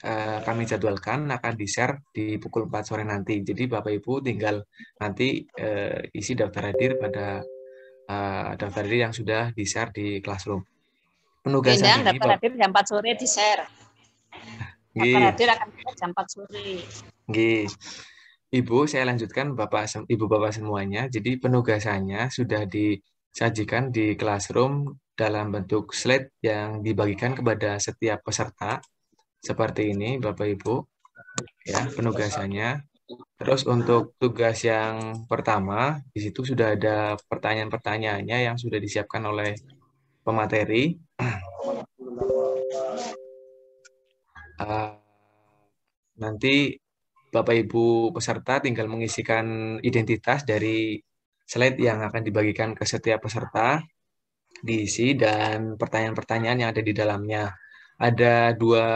uh, kami jadwalkan akan di-share di pukul 4 sore nanti. Jadi Bapak-Ibu tinggal nanti uh, isi daftar hadir pada uh, daftar hadir yang sudah di-share di Classroom. Penugasan Bindang, ini... daftar hadir jam 4 sore di-share. Daftar hadir akan di-share jam 4 sore. Gis. Ibu, saya lanjutkan Bapak Ibu Bapak semuanya. Jadi penugasannya sudah disajikan di classroom dalam bentuk slide yang dibagikan kepada setiap peserta seperti ini Bapak Ibu. Ya, penugasannya. Terus untuk tugas yang pertama, di situ sudah ada pertanyaan-pertanyaannya yang sudah disiapkan oleh pemateri. Uh, [CLEARS THROAT] nanti Bapak Ibu peserta tinggal mengisikan identitas dari slide yang akan dibagikan ke setiap peserta diisi dan pertanyaan-pertanyaan yang ada di dalamnya. Ada dua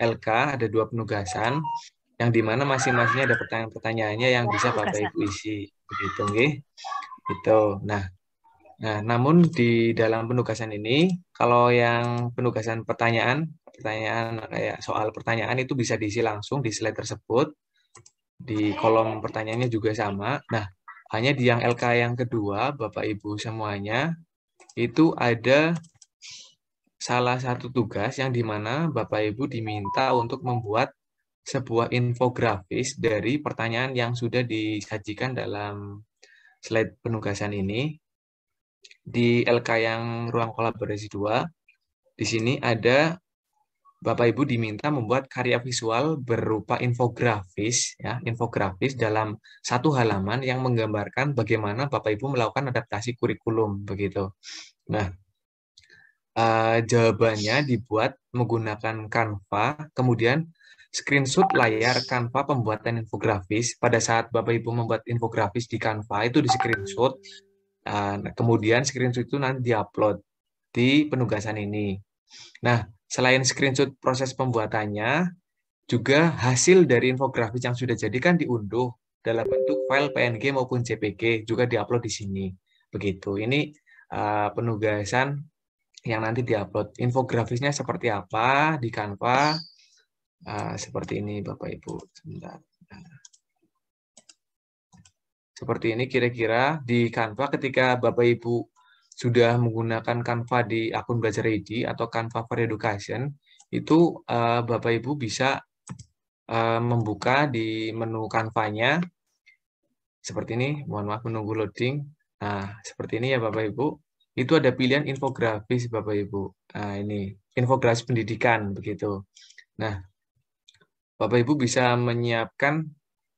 LK, ada dua penugasan yang dimana masing-masingnya ada pertanyaan-pertanyaannya yang bisa Bapak Ibu isi begitu nggih. Itu. Nah, nah namun di dalam penugasan ini kalau yang penugasan pertanyaan pertanyaan kayak soal pertanyaan itu bisa diisi langsung di slide tersebut di kolom pertanyaannya juga sama. Nah, hanya di yang LK yang kedua, Bapak Ibu semuanya, itu ada salah satu tugas yang dimana Bapak Ibu diminta untuk membuat sebuah infografis dari pertanyaan yang sudah disajikan dalam slide penugasan ini. Di LK yang ruang kolaborasi 2, di sini ada Bapak Ibu diminta membuat karya visual berupa infografis ya, infografis dalam satu halaman yang menggambarkan bagaimana Bapak Ibu melakukan adaptasi kurikulum begitu. Nah, uh, jawabannya dibuat menggunakan Canva, kemudian screenshot layar Canva pembuatan infografis. Pada saat Bapak Ibu membuat infografis di Canva itu di screenshot, uh, kemudian screenshot itu nanti diupload di penugasan ini. Nah, Selain screenshot proses pembuatannya, juga hasil dari infografis yang sudah jadikan diunduh dalam bentuk file PNG maupun JPG juga diupload di sini. Begitu. Ini uh, penugasan yang nanti diupload. Infografisnya seperti apa di Canva? Uh, seperti ini Bapak Ibu. Sebentar. Seperti ini kira-kira di Canva ketika Bapak Ibu sudah menggunakan Canva di akun Belajar ID atau Canva for Education, itu uh, Bapak Ibu bisa uh, membuka di menu Canva-nya. Seperti ini, mohon maaf menunggu loading. Nah, seperti ini ya Bapak Ibu. Itu ada pilihan infografis Bapak Ibu. Nah, ini infografis pendidikan begitu. Nah, Bapak Ibu bisa menyiapkan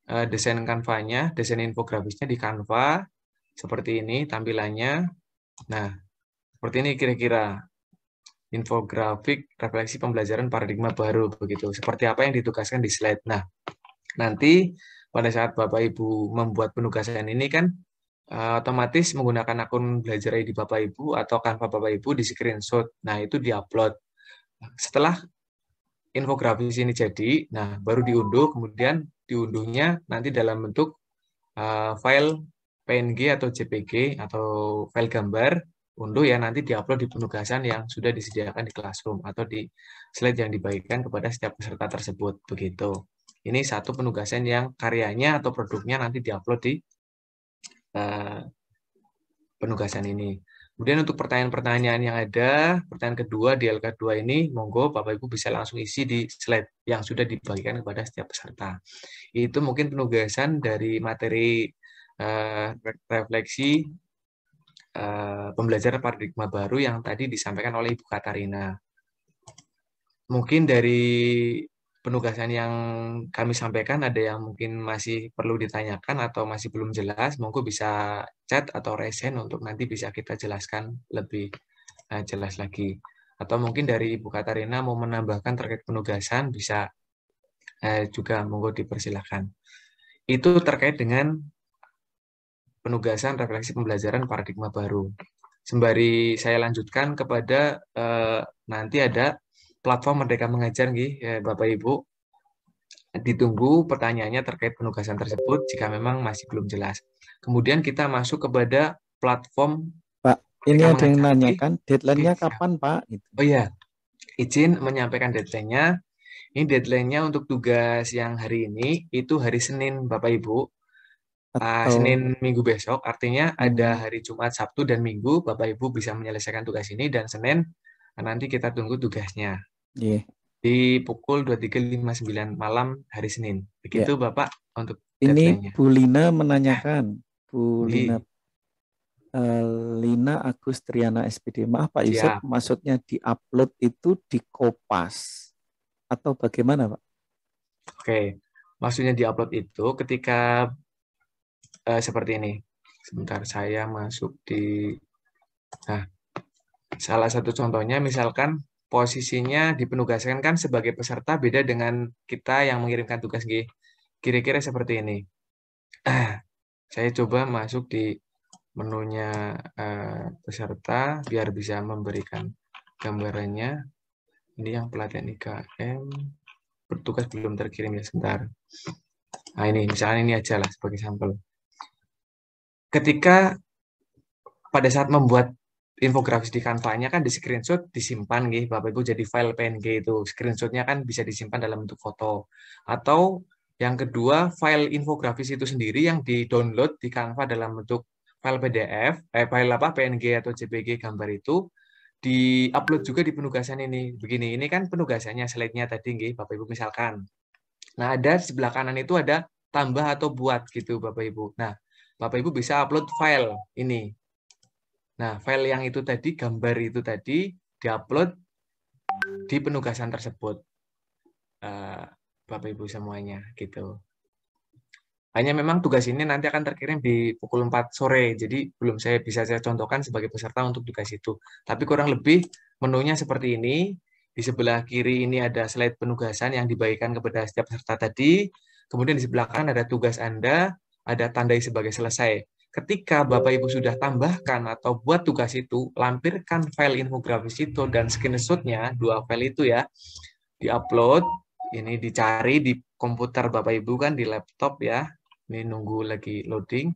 uh, desain Canva-nya, desain infografisnya di Canva seperti ini tampilannya Nah, seperti ini kira-kira infografik refleksi pembelajaran paradigma baru begitu. Seperti apa yang ditugaskan di slide. Nah, nanti pada saat Bapak Ibu membuat penugasan ini kan uh, otomatis menggunakan akun belajar ID Bapak Ibu atau kanva Bapak Ibu di screenshot. Nah, itu diupload. Setelah infografis ini jadi, nah baru diunduh, kemudian diunduhnya nanti dalam bentuk uh, file PNG atau JPG atau file gambar unduh ya nanti diupload di penugasan yang sudah disediakan di classroom atau di slide yang dibagikan kepada setiap peserta tersebut begitu. Ini satu penugasan yang karyanya atau produknya nanti diupload di uh, penugasan ini. Kemudian untuk pertanyaan-pertanyaan yang ada, pertanyaan kedua di LK2 ini, monggo Bapak Ibu bisa langsung isi di slide yang sudah dibagikan kepada setiap peserta. Itu mungkin penugasan dari materi Eh, refleksi uh, pembelajaran paradigma baru yang tadi disampaikan oleh Ibu Katarina. Mungkin dari penugasan yang kami sampaikan ada yang mungkin masih perlu ditanyakan atau masih belum jelas, monggo bisa chat atau resen untuk nanti bisa kita jelaskan lebih uh, jelas lagi. Atau mungkin dari Ibu Katarina mau menambahkan terkait penugasan bisa uh, juga monggo dipersilahkan. Itu terkait dengan penugasan refleksi pembelajaran paradigma baru. Sembari saya lanjutkan kepada eh, nanti ada platform Merdeka Mengajar nih ya, Bapak Ibu. Ditunggu pertanyaannya terkait penugasan tersebut jika memang masih belum jelas. Kemudian kita masuk kepada platform Pak, Merdeka ini ada yang nanyakan deadline-nya kapan, Pak? Gitu. Oh iya. Izin menyampaikan deadline-nya. Ini deadline-nya untuk tugas yang hari ini itu hari Senin, Bapak Ibu. Uh, Senin minggu besok, artinya ada hari Jumat, Sabtu, dan Minggu, Bapak Ibu bisa menyelesaikan tugas ini, dan Senin ah, nanti kita tunggu tugasnya. Yeah. Di pukul 23.59 malam hari Senin. Begitu yeah. Bapak untuk Ini Bu Lina menanyakan, Bu Lina uh, Lina Agustriana SPD. Maaf Pak Yusuf, yeah. maksudnya di-upload itu di Kopas atau bagaimana Pak? Oke, okay. maksudnya di-upload itu ketika eh, seperti ini. Sebentar, saya masuk di... Nah, salah satu contohnya misalkan posisinya di kan sebagai peserta beda dengan kita yang mengirimkan tugas G. Kira-kira seperti ini. [CLEARS THROAT] Saya coba masuk di menunya eh, peserta biar bisa memberikan gambarannya. Ini yang pelatihan IKM bertugas belum terkirim ya sebentar. Nah ini misalnya ini aja lah sebagai sampel ketika pada saat membuat infografis di kanvanya kan di screenshot disimpan gitu Bapak Ibu jadi file PNG itu screenshotnya kan bisa disimpan dalam bentuk foto atau yang kedua file infografis itu sendiri yang di download di kanva dalam bentuk file PDF eh, file apa PNG atau JPG gambar itu di upload juga di penugasan ini begini ini kan penugasannya slide-nya tadi gitu Bapak Ibu misalkan nah ada sebelah kanan itu ada tambah atau buat gitu Bapak Ibu nah Bapak Ibu bisa upload file ini. Nah, file yang itu tadi, gambar itu tadi, diupload di penugasan tersebut. Eh, Bapak Ibu semuanya, gitu. Hanya memang tugas ini nanti akan terkirim di pukul 4 sore, jadi belum saya bisa saya contohkan sebagai peserta untuk tugas itu. Tapi kurang lebih menunya seperti ini. Di sebelah kiri ini ada slide penugasan yang dibagikan kepada setiap peserta tadi. Kemudian di sebelah kanan ada tugas Anda, ada tandai sebagai selesai. Ketika Bapak Ibu sudah tambahkan atau buat tugas itu, lampirkan file infografis itu dan screenshotnya, dua file itu ya, diupload, ini dicari di komputer Bapak Ibu kan di laptop ya, ini nunggu lagi loading.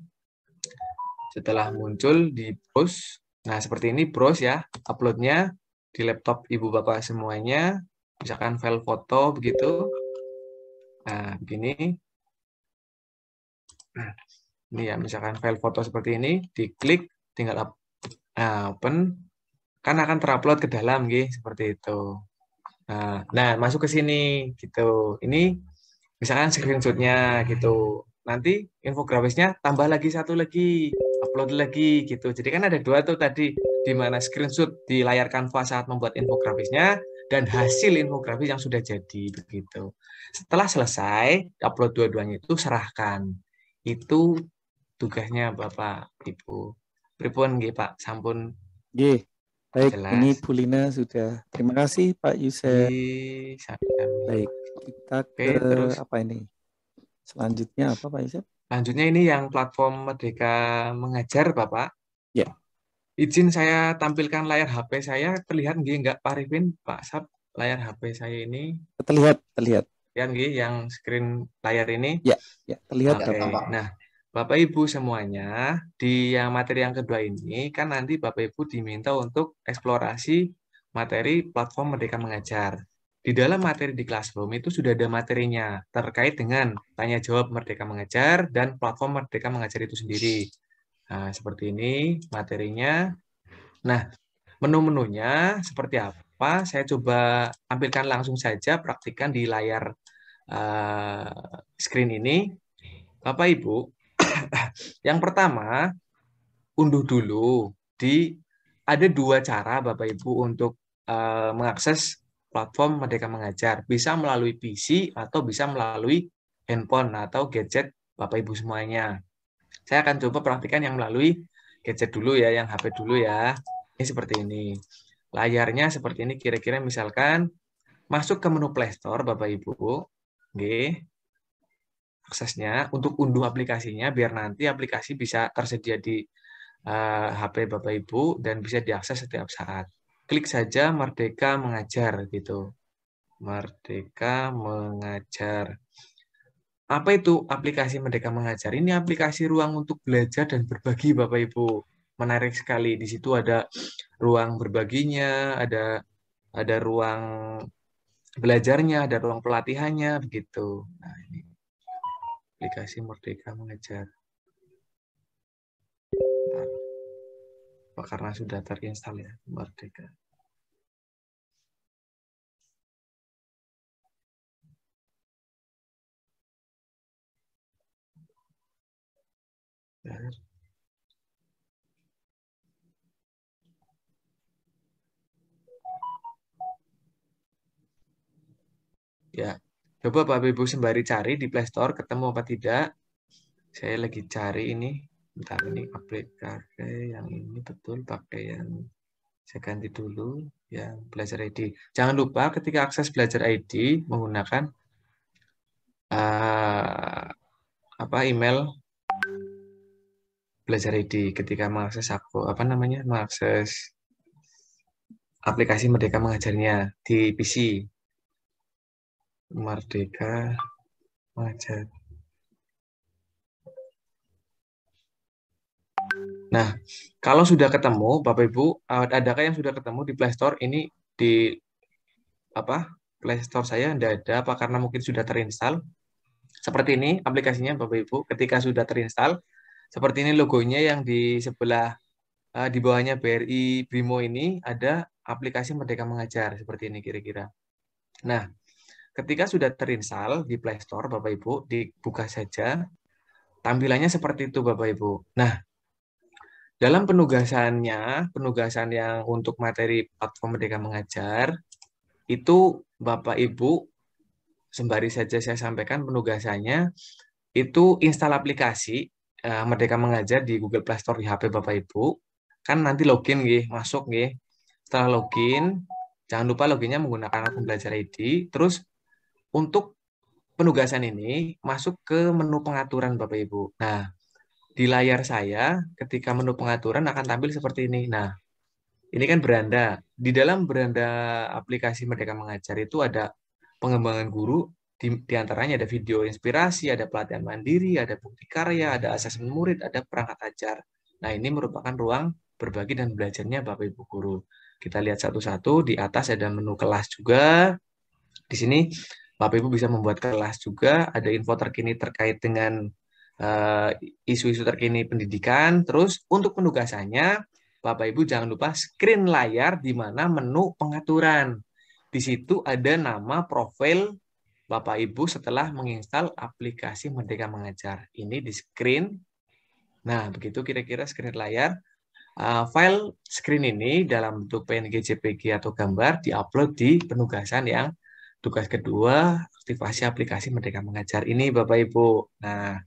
Setelah muncul di browse, nah seperti ini browse ya, uploadnya di laptop Ibu Bapak semuanya, misalkan file foto begitu, nah begini, Nah, ini ya misalkan file foto seperti ini, diklik, tinggal nah, open, kan akan terupload ke dalam, gitu, seperti itu. Nah, nah masuk ke sini gitu. Ini misalkan screenshotnya gitu. Nanti infografisnya tambah lagi satu lagi, upload lagi gitu. Jadi kan ada dua tuh tadi di mana screenshot di layar Canva saat membuat infografisnya dan hasil infografis yang sudah jadi begitu. Setelah selesai, upload dua-duanya itu serahkan itu tugasnya Bapak Ibu. Pripun nggih Pak, sampun. Nggih. Baik, Jelas. ini Bulina sudah. Terima kasih Pak Yusef. Baik, kita Oke, terus. apa ini? Selanjutnya apa Pak Yusef? Selanjutnya ini yang platform Merdeka Mengajar Bapak. Ya. Izin saya tampilkan layar HP saya, terlihat nggih enggak Pak Rifin, Pak Sab, layar HP saya ini. Terlihat, terlihat. Yang Gi, yang screen layar ini? Ya, ya terlihat okay. ya, Nah, Bapak Ibu semuanya, di yang materi yang kedua ini kan nanti Bapak Ibu diminta untuk eksplorasi materi platform Merdeka Mengajar. Di dalam materi di Classroom itu sudah ada materinya terkait dengan tanya jawab Merdeka Mengajar dan platform Merdeka Mengajar itu sendiri. Nah, seperti ini materinya. Nah, menu-menunya seperti apa? Saya coba tampilkan langsung saja, praktikan di layar Eh, screen ini, Bapak Ibu, [COUGHS] yang pertama unduh dulu di ada dua cara Bapak Ibu untuk uh, mengakses platform Merdeka Mengajar, bisa melalui PC atau bisa melalui handphone atau gadget Bapak Ibu semuanya. Saya akan coba perhatikan yang melalui gadget dulu ya, yang HP dulu ya. Ini seperti ini. Layarnya seperti ini kira-kira misalkan masuk ke menu Play Store Bapak Ibu. Oke. Aksesnya untuk unduh aplikasinya biar nanti aplikasi bisa tersedia di uh, eh, HP Bapak Ibu dan bisa diakses setiap saat. Klik saja Merdeka Mengajar gitu. Merdeka Mengajar. Apa itu aplikasi Merdeka Mengajar? Ini aplikasi ruang untuk belajar dan berbagi Bapak Ibu. Menarik sekali. Di situ ada ruang berbaginya, ada ada ruang belajarnya, ada ruang pelatihannya, begitu. Nah, ini aplikasi Merdeka Mengejar. Nah, Apa karena sudah terinstall ya, Merdeka. Ya, coba Pak Ibu sembari cari di Play Store ketemu apa tidak. Saya lagi cari ini. Bentar ini aplikasi yang ini betul pakai yang saya ganti dulu ya Belajar ID. Jangan lupa ketika akses Belajar ID menggunakan uh, apa email Belajar ID ketika mengakses aku apa namanya mengakses aplikasi Merdeka Mengajarnya di PC merdeka Majati. Nah, kalau sudah ketemu, Bapak Ibu, eh, adakah yang sudah ketemu di Play Store ini di apa? Play Store saya tidak ada, apa karena mungkin sudah terinstall? Seperti ini aplikasinya Bapak Ibu, ketika sudah terinstall, seperti ini logonya yang di sebelah eh, di bawahnya BRI Bimo ini ada aplikasi Merdeka Mengajar seperti ini kira-kira. Nah, Ketika sudah terinstall di Play Store, Bapak Ibu, dibuka saja. Tampilannya seperti itu, Bapak Ibu. Nah, dalam penugasannya, penugasan yang untuk materi platform Merdeka Mengajar, itu Bapak Ibu, sembari saja saya sampaikan penugasannya, itu install aplikasi eh, Merdeka Mengajar di Google Play Store di HP Bapak Ibu. Kan nanti login, gih, masuk. Gih. Setelah login, jangan lupa loginnya menggunakan akun belajar ID. Terus untuk penugasan ini masuk ke menu pengaturan Bapak Ibu. Nah, di layar saya ketika menu pengaturan akan tampil seperti ini. Nah, ini kan beranda. Di dalam beranda aplikasi Merdeka Mengajar itu ada pengembangan guru, di, di antaranya ada video inspirasi, ada pelatihan mandiri, ada bukti karya, ada asesmen murid, ada perangkat ajar. Nah, ini merupakan ruang berbagi dan belajarnya Bapak Ibu guru. Kita lihat satu-satu, di atas ada menu kelas juga. Di sini Bapak Ibu bisa membuat kelas juga, ada info terkini terkait dengan eh, isu-isu uh, terkini pendidikan. Terus untuk penugasannya, Bapak Ibu jangan lupa screen layar di mana menu pengaturan. Di situ ada nama profil Bapak Ibu setelah menginstal aplikasi Merdeka Mengajar. Ini di screen. Nah, begitu kira-kira screen layar. Uh, file screen ini dalam bentuk PNG, JPG, atau gambar diupload di penugasan yang tugas kedua aktivasi aplikasi Merdeka Mengajar ini Bapak Ibu. Nah,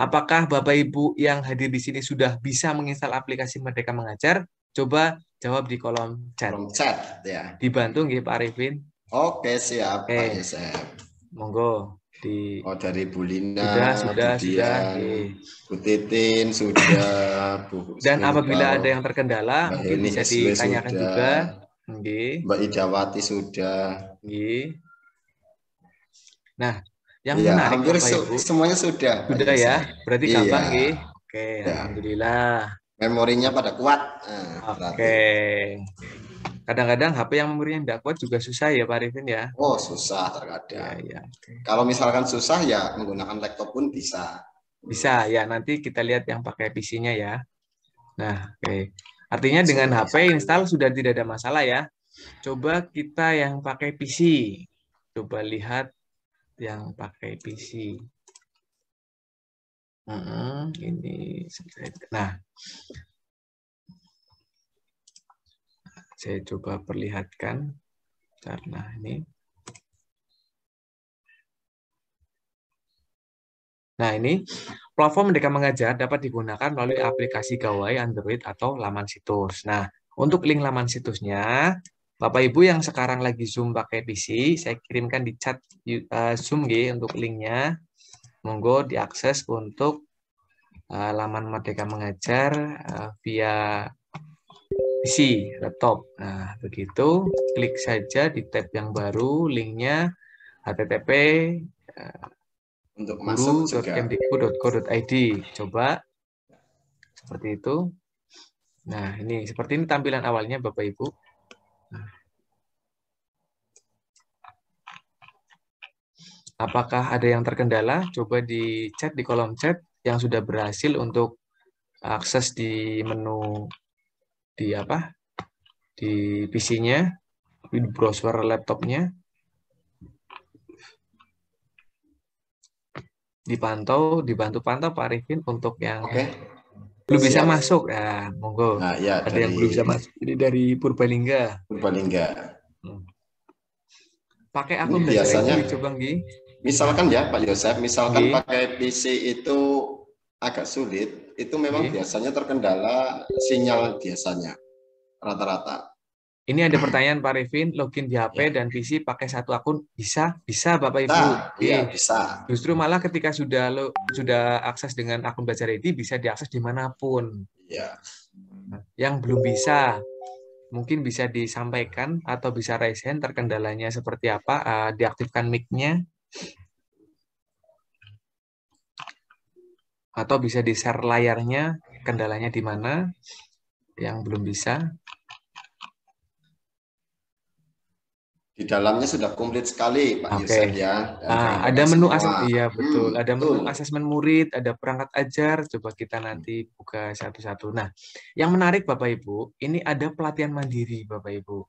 apakah Bapak Ibu yang hadir di sini sudah bisa menginstal aplikasi Merdeka Mengajar? Coba jawab di kolom chat. Kolom chat ya. Dibantu nggih Pak Arifin. Oke, siap Oke. Pak Monggo di Oh dari Bulina sudah sudah Budian, sudah di... Bu Titin sudah Bu [LAUGHS] Dan apabila ada yang terkendala Mbak mungkin Hini bisa ditanyakan sudah. juga. Nggih. Mbak Ijawati sudah. Nggih. Nah, yang ya, menarik hampir Ibu, semuanya sudah. Sudah ya, berarti iya. gampang ya. Oke, ya. alhamdulillah. Memorinya pada kuat. Eh, Oke. Kadang-kadang HP yang memorinya tidak kuat juga susah ya Pak Arifin ya. Oh susah terkadang. Ya, ya. Kalau misalkan susah ya menggunakan laptop pun bisa. Bisa ya nanti kita lihat yang pakai PC-nya ya. Nah, oke. Okay. Artinya dengan HP install sudah tidak ada masalah ya. Coba kita yang pakai PC. Coba lihat yang pakai PC. Hmm, ini nah saya coba perlihatkan karena ini Nah, ini platform mereka Mengajar dapat digunakan melalui aplikasi gawai Android atau laman situs. Nah, untuk link laman situsnya, Bapak Ibu yang sekarang lagi Zoom pakai PC, saya kirimkan di chat eh, Zoom G untuk linknya. Monggo diakses untuk eh, laman Merdeka Mengajar eh, via PC, laptop. Nah, begitu. Klik saja di tab yang baru, linknya http untuk masuk Coba seperti itu. Nah, ini seperti ini tampilan awalnya Bapak Ibu. apakah ada yang terkendala? Coba di chat di kolom chat yang sudah berhasil untuk akses di menu di apa? Di PC-nya, di browser laptopnya. Dipantau, dibantu pantau Pak Arifin untuk yang Okay. belum bisa Siap. masuk. Ya, monggo. Nah, ya, ada dari, yang belum bisa masuk. Ini dari Purbalingga. Purbalingga. Hmm. pakai akun biasanya coba Gi misalkan ya Pak Yosef, misalkan okay. Iya. pakai PC itu agak sulit, itu memang okay. Iya. biasanya terkendala sinyal biasanya rata-rata. Ini ada pertanyaan Pak Revin, login di HP yeah. dan PC pakai satu akun bisa? Bisa Bapak Ibu. Nah, iya. iya, bisa. Justru malah ketika sudah lo sudah akses dengan akun Belajar ID bisa diakses dimanapun. Iya. Yang belum bisa mungkin bisa disampaikan atau bisa raise hand terkendalanya seperti apa, uh, diaktifkan mic-nya. Atau bisa di-share layarnya, kendalanya di mana, yang belum bisa. Di dalamnya sudah komplit sekali Pak okay. ya. ah, ada menu asesmen, iya betul. Hmm, ada menu asesmen murid, ada perangkat ajar. Coba kita nanti buka satu-satu. Nah, yang menarik Bapak Ibu, ini ada pelatihan mandiri Bapak Ibu.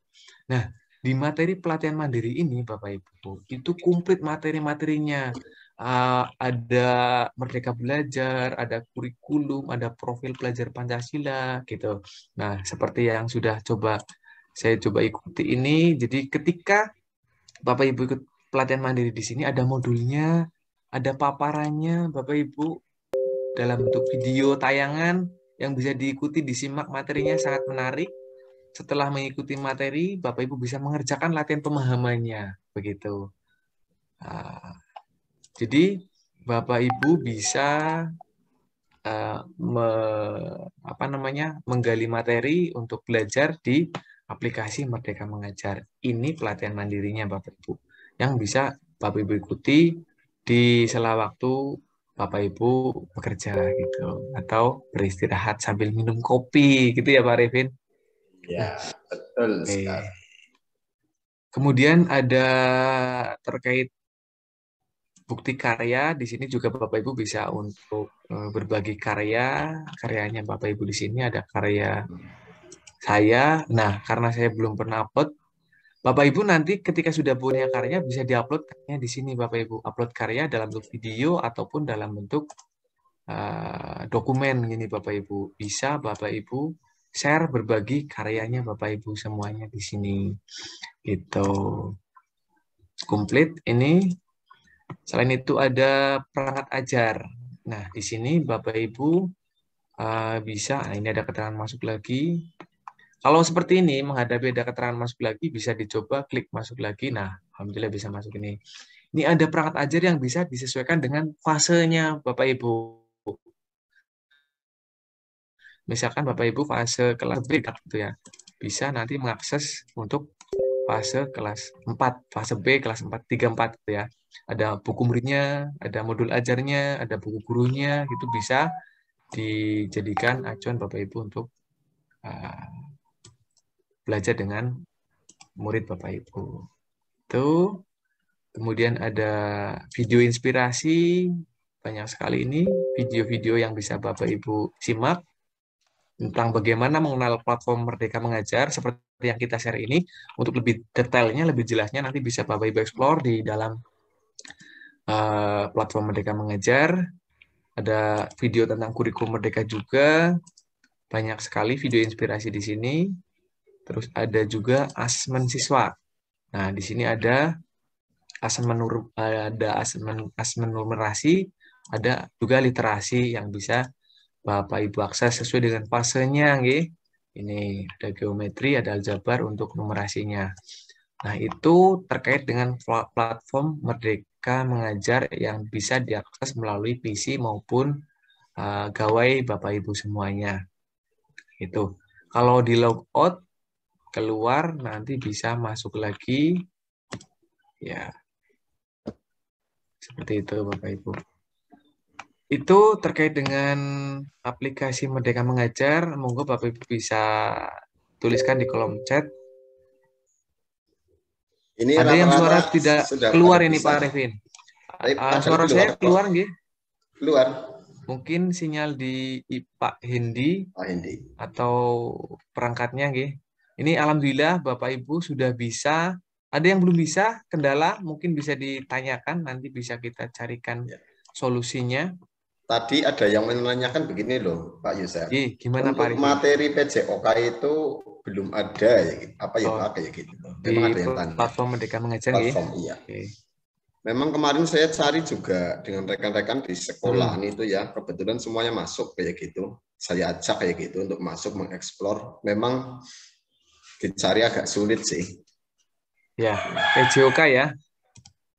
Nah, di materi pelatihan mandiri ini, Bapak Ibu, itu komplit materi-materinya. Uh, ada merdeka belajar, ada kurikulum, ada profil pelajar Pancasila, gitu. Nah, seperti yang sudah coba saya coba ikuti ini, jadi ketika Bapak Ibu ikut pelatihan mandiri di sini, ada modulnya, ada paparannya, Bapak Ibu, dalam bentuk video tayangan yang bisa diikuti, disimak materinya sangat menarik setelah mengikuti materi, Bapak Ibu bisa mengerjakan latihan pemahamannya, begitu. Ah, jadi Bapak Ibu bisa eh, apa namanya menggali materi untuk belajar di aplikasi Merdeka Mengajar. Ini pelatihan mandirinya Bapak Ibu yang bisa Bapak Ibu ikuti di sela waktu Bapak Ibu bekerja gitu atau beristirahat sambil minum kopi gitu ya Pak Revin. Ya, betul okay. sekali. Kemudian ada terkait bukti karya di sini juga Bapak Ibu bisa untuk eh, berbagi karya karyanya Bapak Ibu di sini ada karya saya nah karena saya belum pernah upload Bapak Ibu nanti ketika sudah punya karya bisa diupload di sini Bapak Ibu upload karya dalam bentuk video ataupun dalam bentuk uh, dokumen gini Bapak Ibu bisa Bapak Ibu share berbagi karyanya Bapak Ibu semuanya di sini. Gitu. Komplit ini. Selain itu ada perangkat ajar. Nah, di sini Bapak Ibu uh, bisa nah, ini ada keterangan masuk lagi. Kalau seperti ini menghadapi ada keterangan masuk lagi bisa dicoba klik masuk lagi. Nah, alhamdulillah bisa masuk ini. Ini ada perangkat ajar yang bisa disesuaikan dengan fasenya Bapak Ibu. Misalkan Bapak Ibu fase kelas B gitu ya, bisa nanti mengakses untuk fase kelas 4, fase B kelas 4, 3, 4 gitu ya. Ada buku muridnya, ada modul ajarnya, ada buku gurunya, itu bisa dijadikan acuan Bapak Ibu untuk uh, belajar dengan murid Bapak Ibu. Itu kemudian ada video inspirasi banyak sekali ini video-video yang bisa Bapak Ibu simak tentang bagaimana mengenal platform Merdeka Mengajar seperti yang kita share ini. Untuk lebih detailnya, lebih jelasnya nanti bisa Bapak Ibu explore di dalam uh, platform Merdeka Mengajar. Ada video tentang kurikulum Merdeka juga. Banyak sekali video inspirasi di sini. Terus ada juga asmen siswa. Nah, di sini ada asmen ada asmen asmen numerasi, ada juga literasi yang bisa Bapak Ibu akses sesuai dengan fasenya nggih. Ini ada geometri, ada aljabar untuk numerasinya. Nah, itu terkait dengan platform Merdeka Mengajar yang bisa diakses melalui PC maupun uh, gawai Bapak Ibu semuanya. Itu. Kalau di logout keluar nanti bisa masuk lagi. Ya. Seperti itu Bapak Ibu. Itu terkait dengan aplikasi Merdeka Mengajar, monggo Bapak Ibu bisa tuliskan di kolom chat. Ini ada yang suara tidak keluar ini Pak Arifin. Uh, suara keluar, saya keluar nggih? Keluar. Mungkin sinyal di Pak Hendi, Pak Hendi. atau perangkatnya nggih. Ini alhamdulillah Bapak Ibu sudah bisa. Ada yang belum bisa, kendala mungkin bisa ditanyakan nanti bisa kita carikan ya. solusinya. Tadi ada yang menanyakan begini loh, Pak Yusuf. Eh, gimana Pak Riki? Materi PJOK itu belum ada ya, apa ya oh, apa ya gitu. Memang ada yang tanya. Platform Merdeka Mengajar ya? platform, Iya. Okay. Memang kemarin saya cari juga dengan rekan-rekan di sekolah hmm. itu ya, kebetulan semuanya masuk kayak gitu. Saya ajak kayak gitu untuk masuk mengeksplor. Memang dicari agak sulit sih. Ya, PJOK ya.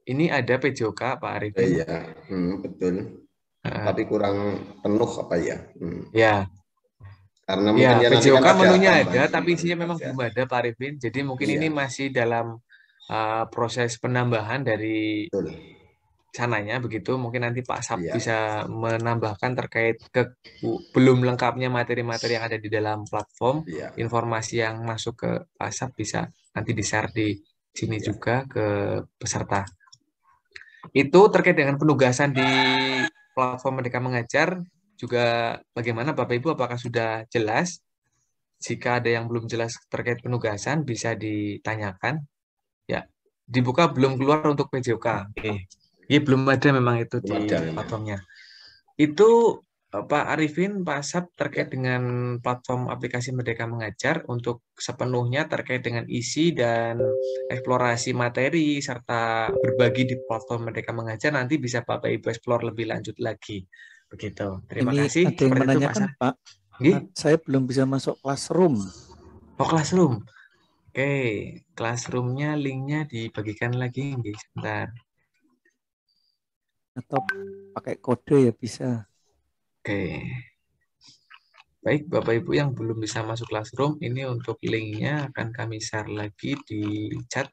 Ini ada PJOK Pak Arif. Iya, hmm, betul tapi kurang penuh apa ya? Hmm. Ya. Karena ya, mungkin ya, kan menunya ada, ada tapi isinya memang ya. belum ada Pak Arifin. Jadi mungkin ya. ini masih dalam uh, proses penambahan dari Betul. sananya begitu. Mungkin nanti Pak Sab ya. bisa menambahkan terkait ke belum lengkapnya materi-materi yang ada di dalam platform, ya. informasi yang masuk ke Pak Sab bisa nanti di-share di sini ya. juga ke peserta. Itu terkait dengan penugasan di platform Merdeka Mengajar juga bagaimana Bapak Ibu apakah sudah jelas? Jika ada yang belum jelas terkait penugasan bisa ditanyakan. Ya, dibuka belum keluar untuk PJOK. Oke. Okay. belum ada memang itu belum di ada, platformnya. Ya. Itu Pak Arifin, Pak Asap terkait dengan platform aplikasi Merdeka Mengajar untuk sepenuhnya terkait dengan isi dan eksplorasi materi serta berbagi di platform Merdeka Mengajar nanti bisa Bapak Ibu explore lebih lanjut lagi. Begitu. Terima Ini kasih. Ada yang Seperti menanyakan, itu, Pak. Pak Saya belum bisa masuk classroom. Oh, classroom. Oke, okay. classroomnya linknya dibagikan lagi, Gih. sebentar. Atau pakai kode ya bisa. Oke. Baik, Bapak Ibu yang belum bisa masuk Classroom, ini untuk linknya akan kami share lagi di chat